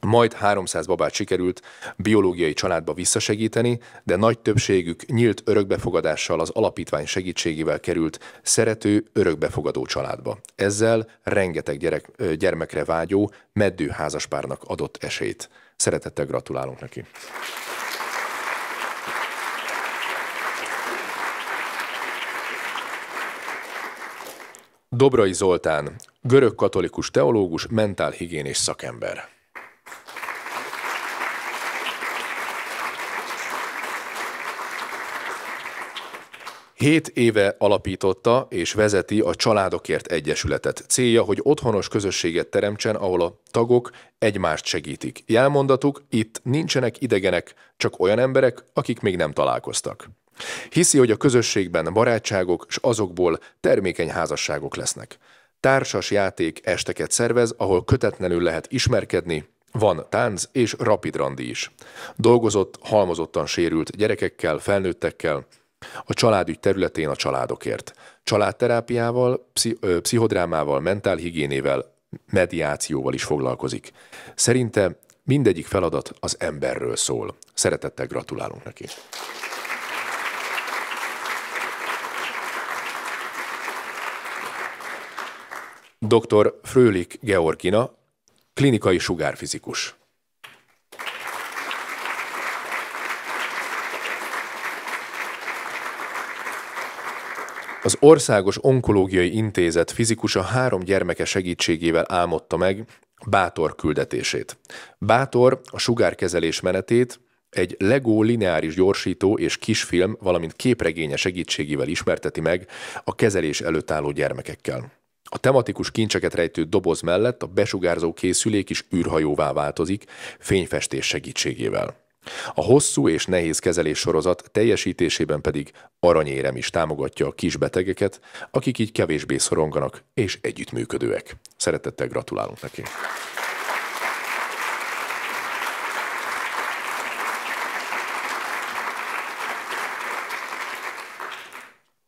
Majd 300 babát sikerült biológiai családba visszasegíteni, de nagy többségük nyílt örökbefogadással az alapítvány segítségével került szerető, örökbefogadó családba. Ezzel rengeteg gyerek, gyermekre vágyó, meddő házaspárnak adott esélyt. Szeretettel gratulálunk neki. Dobrai Zoltán, görög katolikus teológus, mentálhigiénés szakember. Hét éve alapította és vezeti a Családokért Egyesületet. Célja, hogy otthonos közösséget teremtsen, ahol a tagok egymást segítik. Jelmondatuk, itt nincsenek idegenek, csak olyan emberek, akik még nem találkoztak. Hiszi, hogy a közösségben barátságok és azokból termékeny házasságok lesznek. Társas játék esteket szervez, ahol kötetlenül lehet ismerkedni, van tánc és rapid randi is. Dolgozott, halmozottan sérült gyerekekkel, felnőttekkel, a családügy területén a családokért. Családterápiával, pszi- ö, pszichodrámával, mentálhigiénével, mediációval is foglalkozik. Szerinte mindegyik feladat az emberről szól. Szeretettel gratulálunk neki. dr. Frölik Georgina, klinikai sugárfizikus. Az Országos Onkológiai Intézet fizikusa három gyermeke segítségével álmodta meg Bátor küldetését. Bátor a sugárkezelés menetét egy LEGO lineáris gyorsító és kisfilm, valamint képregénye segítségével ismerteti meg a kezelés előtt álló gyermekekkel. A tematikus kincseket rejtő doboz mellett a besugárzó készülék is űrhajóvá változik, fényfestés segítségével. A hosszú és nehéz kezelés sorozat teljesítésében pedig aranyérem is támogatja a betegeket, akik így kevésbé szoronganak és együttműködőek. Szeretettel gratulálunk neki!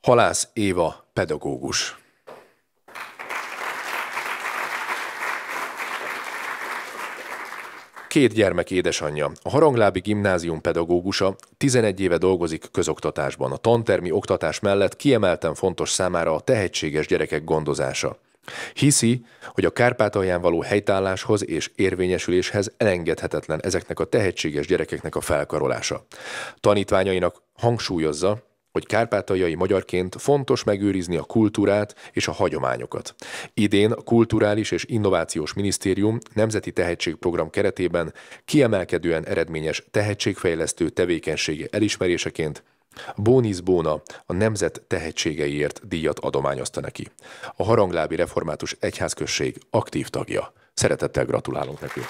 Halász Éva pedagógus. Két gyermek édesanyja, a Haranglábi Gimnázium pedagógusa, 11 éve dolgozik közoktatásban. A tantermi oktatás mellett kiemelten fontos számára a tehetséges gyerekek gondozása. Hiszi, hogy a Kárpátalján való helytálláshoz és érvényesüléshez elengedhetetlen ezeknek a tehetséges gyerekeknek a felkarolása. Tanítványainak hangsúlyozza, hogy kárpátaljai magyarként fontos megőrizni a kultúrát és a hagyományokat. Idén a Kulturális és Innovációs Minisztérium Nemzeti Tehetségprogram keretében kiemelkedően eredményes tehetségfejlesztő tevékenysége elismeréseként Bónisz Bóna a Nemzet Tehetségeiért díjat adományozta neki. A Haranglábi Református Egyházközség aktív tagja. Szeretettel gratulálunk neki.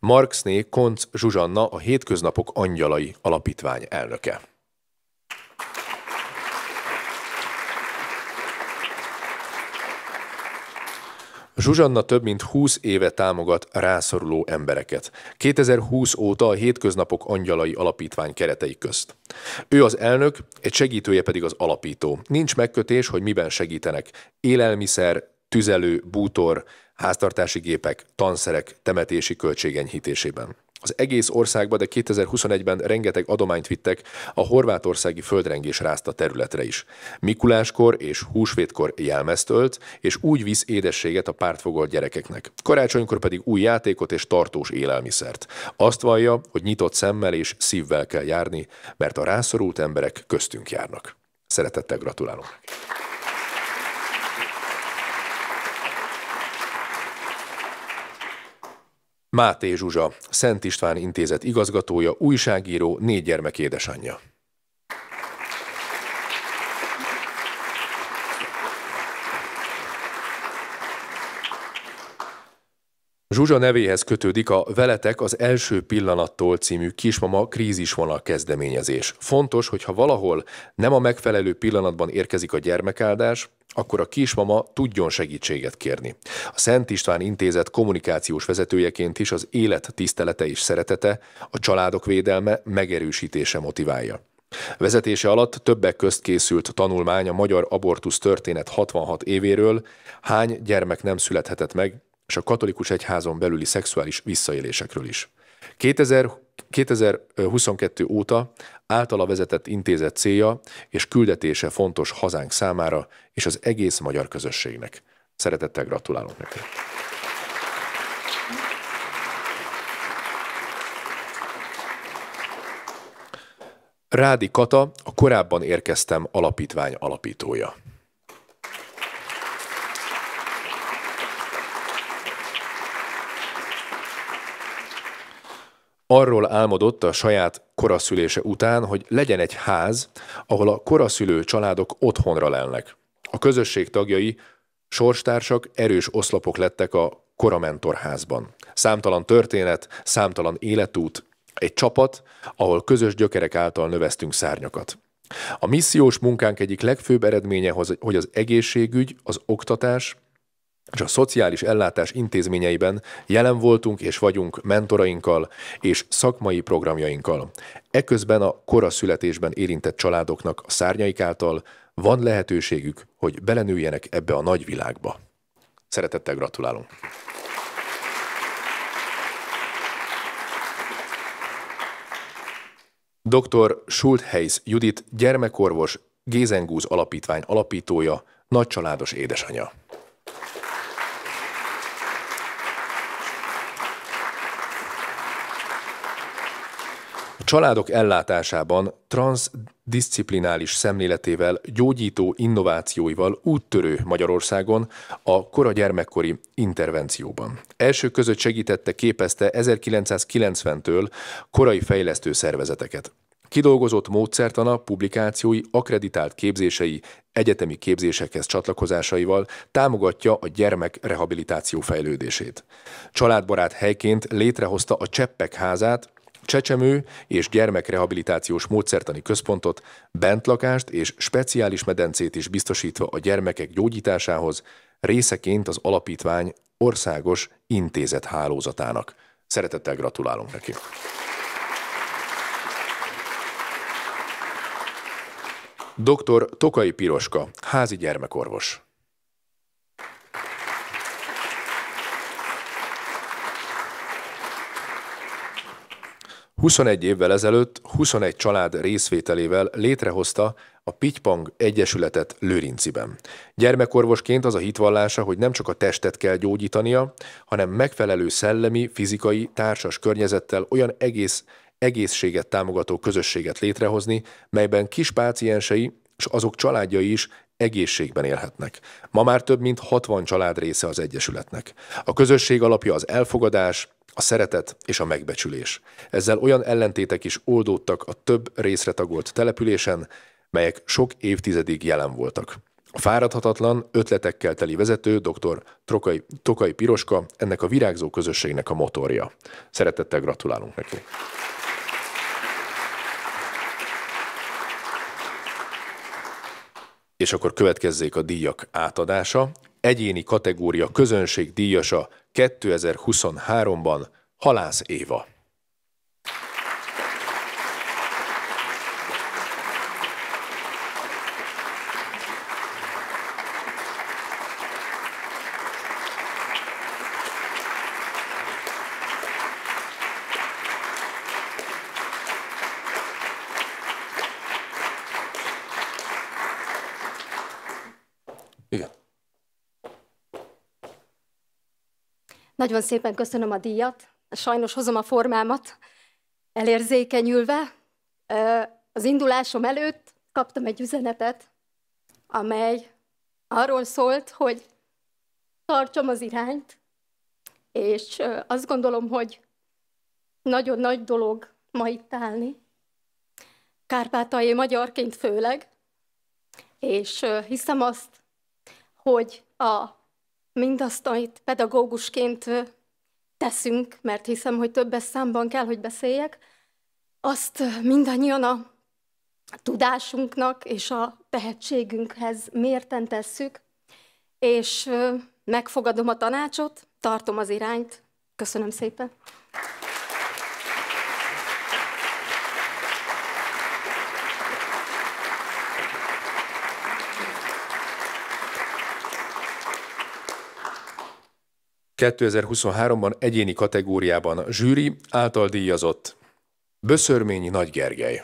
Marxné Konc Zsuzsanna a Hétköznapok Angyalai Alapítvány elnöke. Zsuzsanna több mint 20 éve támogat rászoruló embereket. 2020 óta a Hétköznapok Angyalai Alapítvány keretei közt. Ő az elnök, egy segítője pedig az alapító. Nincs megkötés, hogy miben segítenek. Élelmiszer, tüzelő, bútor, háztartási gépek, tanszerek, temetési költségenyhítésében. Az egész országba, de 2021-ben rengeteg adományt vittek a horvátországi földrengés rázta területre is. Mikuláskor és húsvétkor jelmeztölt, és úgy visz édességet a pártfogolt gyerekeknek. Karácsonykor pedig új játékot és tartós élelmiszert. Azt vallja, hogy nyitott szemmel és szívvel kell járni, mert a rászorult emberek köztünk járnak. Szeretettel gratulálunk! Máté Zsuzsa, Szent István Intézet igazgatója, újságíró, négy gyermek édesanyja. Zsuzsa nevéhez kötődik a Veletek az első pillanattól című kismama krízisvonal kezdeményezés. Fontos, hogy ha valahol nem a megfelelő pillanatban érkezik a gyermekáldás, akkor a kismama tudjon segítséget kérni. A Szent István Intézet kommunikációs vezetőjeként is az élet tisztelete és szeretete, a családok védelme megerősítése motiválja. Vezetése alatt többek közt készült tanulmány a magyar abortusz történet 66 évéről, hány gyermek nem születhetett meg, és a katolikus egyházon belüli szexuális visszaélésekről is. 2000, 2022 óta általa vezetett intézet célja és küldetése fontos hazánk számára és az egész magyar közösségnek. Szeretettel gratulálunk neki. Rádi Kata, a korábban érkeztem alapítvány alapítója. arról álmodott a saját koraszülése után, hogy legyen egy ház, ahol a koraszülő családok otthonra lennek. A közösség tagjai, sorstársak erős oszlopok lettek a koramentorházban. Számtalan történet, számtalan életút, egy csapat, ahol közös gyökerek által növesztünk szárnyakat. A missziós munkánk egyik legfőbb eredménye, hogy az egészségügy, az oktatás, és a szociális ellátás intézményeiben jelen voltunk és vagyunk mentorainkkal és szakmai programjainkkal. Eközben a koraszületésben érintett családoknak a szárnyaik által van lehetőségük, hogy belenőjenek ebbe a nagy világba. Szeretettel gratulálunk! Dr. Schultheis Judit gyermekorvos, Gézengúz alapítvány alapítója, nagycsaládos édesanyja. családok ellátásában transzdisciplinális szemléletével, gyógyító innovációival úttörő Magyarországon a kora gyermekkori intervencióban. Első között segítette, képezte 1990-től korai fejlesztő szervezeteket. Kidolgozott módszertana, publikációi, akreditált képzései, egyetemi képzésekhez csatlakozásaival támogatja a gyermek rehabilitáció fejlődését. Családbarát helyként létrehozta a Cseppek házát, csecsemő és gyermekrehabilitációs módszertani központot, bentlakást és speciális medencét is biztosítva a gyermekek gyógyításához, részeként az alapítvány országos intézet hálózatának. Szeretettel gratulálunk neki! Dr. Tokai Piroska, házi gyermekorvos. 21 évvel ezelőtt 21 család részvételével létrehozta a Pitypang Egyesületet Lőrinciben. Gyermekorvosként az a hitvallása, hogy nem csak a testet kell gyógyítania, hanem megfelelő szellemi, fizikai, társas környezettel olyan egész egészséget támogató közösséget létrehozni, melyben kis páciensei és azok családjai is egészségben élhetnek. Ma már több mint 60 család része az Egyesületnek. A közösség alapja az elfogadás, a szeretet és a megbecsülés. Ezzel olyan ellentétek is oldódtak a több részre tagolt településen, melyek sok évtizedig jelen voltak. A fáradhatatlan, ötletekkel teli vezető dr. Trokai, Tokai Piroska ennek a virágzó közösségnek a motorja. Szeretettel gratulálunk neki. És akkor következzék a díjak átadása egyéni kategória közönség díjasa 2023-ban Halász Éva. Nagyon szépen köszönöm a díjat, sajnos hozom a formámat, elérzékenyülve. Az indulásom előtt kaptam egy üzenetet, amely arról szólt, hogy tartsam az irányt, és azt gondolom, hogy nagyon nagy dolog ma itt állni, kárpátai magyarként főleg, és hiszem azt, hogy a mindazt, amit pedagógusként teszünk, mert hiszem, hogy többes számban kell, hogy beszéljek, azt mindannyian a tudásunknak és a tehetségünkhez mérten tesszük, és megfogadom a tanácsot, tartom az irányt. Köszönöm szépen! 2023-ban egyéni kategóriában zsűri által díjazott Böszörményi Nagy Gergely.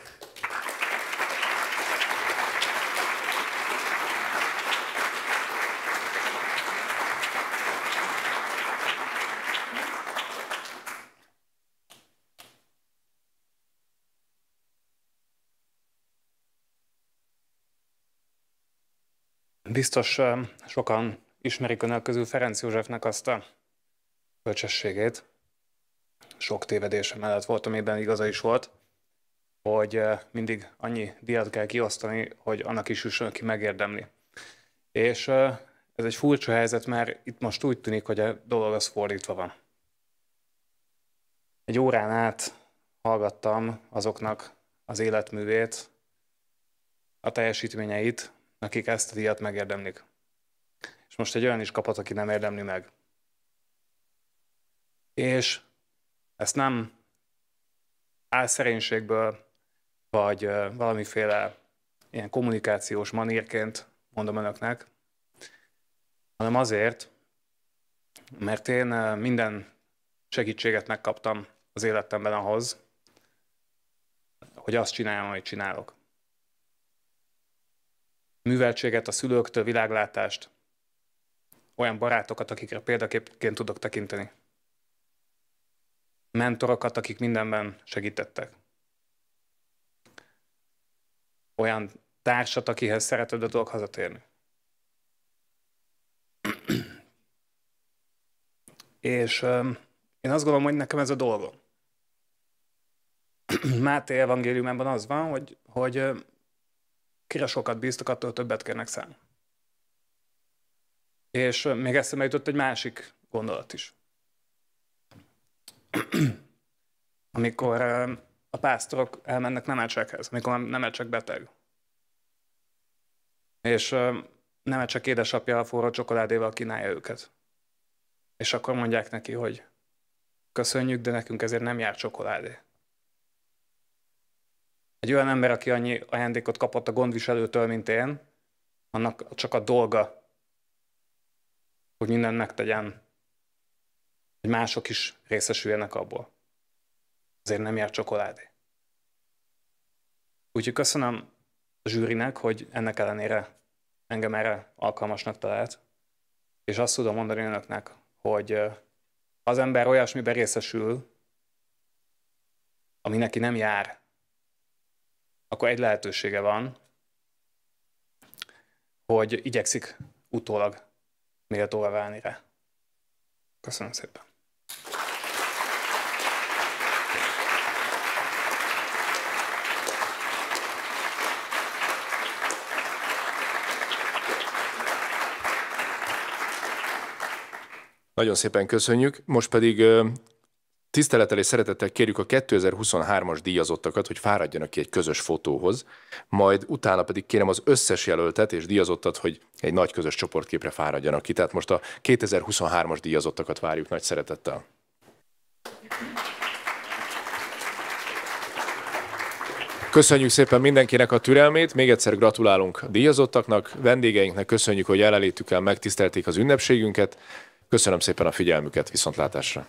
Biztos eh, sokan ismerik önök közül Ferenc Józsefnek azt a bölcsességét, sok tévedése mellett volt, amiben igaza is volt, hogy eh, mindig annyi diát kell kiosztani, hogy annak is jusson, aki megérdemli. És eh, ez egy furcsa helyzet, mert itt most úgy tűnik, hogy a dolog az fordítva van. Egy órán át hallgattam azoknak az életművét, a teljesítményeit, akik ezt a díjat megérdemlik. És most egy olyan is kapott, aki nem érdemli meg. És ezt nem álszerénységből, vagy valamiféle ilyen kommunikációs manírként mondom önöknek, hanem azért, mert én minden segítséget megkaptam az életemben ahhoz, hogy azt csináljam, amit csinálok. Műveltséget a szülőktől, világlátást, olyan barátokat, akikre példaképként tudok tekinteni mentorokat, akik mindenben segítettek. Olyan társat, akihez szereted a dolog hazatérni. És um, én azt gondolom, hogy nekem ez a dolgom. Máté evangéliumában az van, hogy, hogy kire sokat bíztak, attól többet kérnek szám. És még eszembe jutott egy másik gondolat is. amikor a pásztorok elmennek nemetsekhez, amikor nemecsek beteg. És nem csak édesapja a forró csokoládéval kínálja őket. És akkor mondják neki, hogy köszönjük, de nekünk ezért nem jár csokoládé. Egy olyan ember, aki annyi ajándékot kapott a gondviselőtől, mint én, annak csak a dolga, hogy mindent megtegyen hogy mások is részesüljenek abból. Azért nem jár csokoládé. Úgyhogy köszönöm a zsűrinek, hogy ennek ellenére engem erre alkalmasnak talált, és azt tudom mondani önöknek, hogy az ember olyasmiben részesül, ami neki nem jár, akkor egy lehetősége van, hogy igyekszik utólag méltóvá válni rá. Köszönöm szépen. Nagyon szépen köszönjük. Most pedig tisztelettel és szeretettel kérjük a 2023-as díjazottakat, hogy fáradjanak ki egy közös fotóhoz, majd utána pedig kérem az összes jelöltet és díjazottat, hogy egy nagy közös csoportképre fáradjanak ki. Tehát most a 2023-as díjazottakat várjuk nagy szeretettel. Köszönjük szépen mindenkinek a türelmét, még egyszer gratulálunk a díjazottaknak, vendégeinknek köszönjük, hogy jelenlétükkel megtisztelték az ünnepségünket. Köszönöm szépen a figyelmüket, viszontlátásra!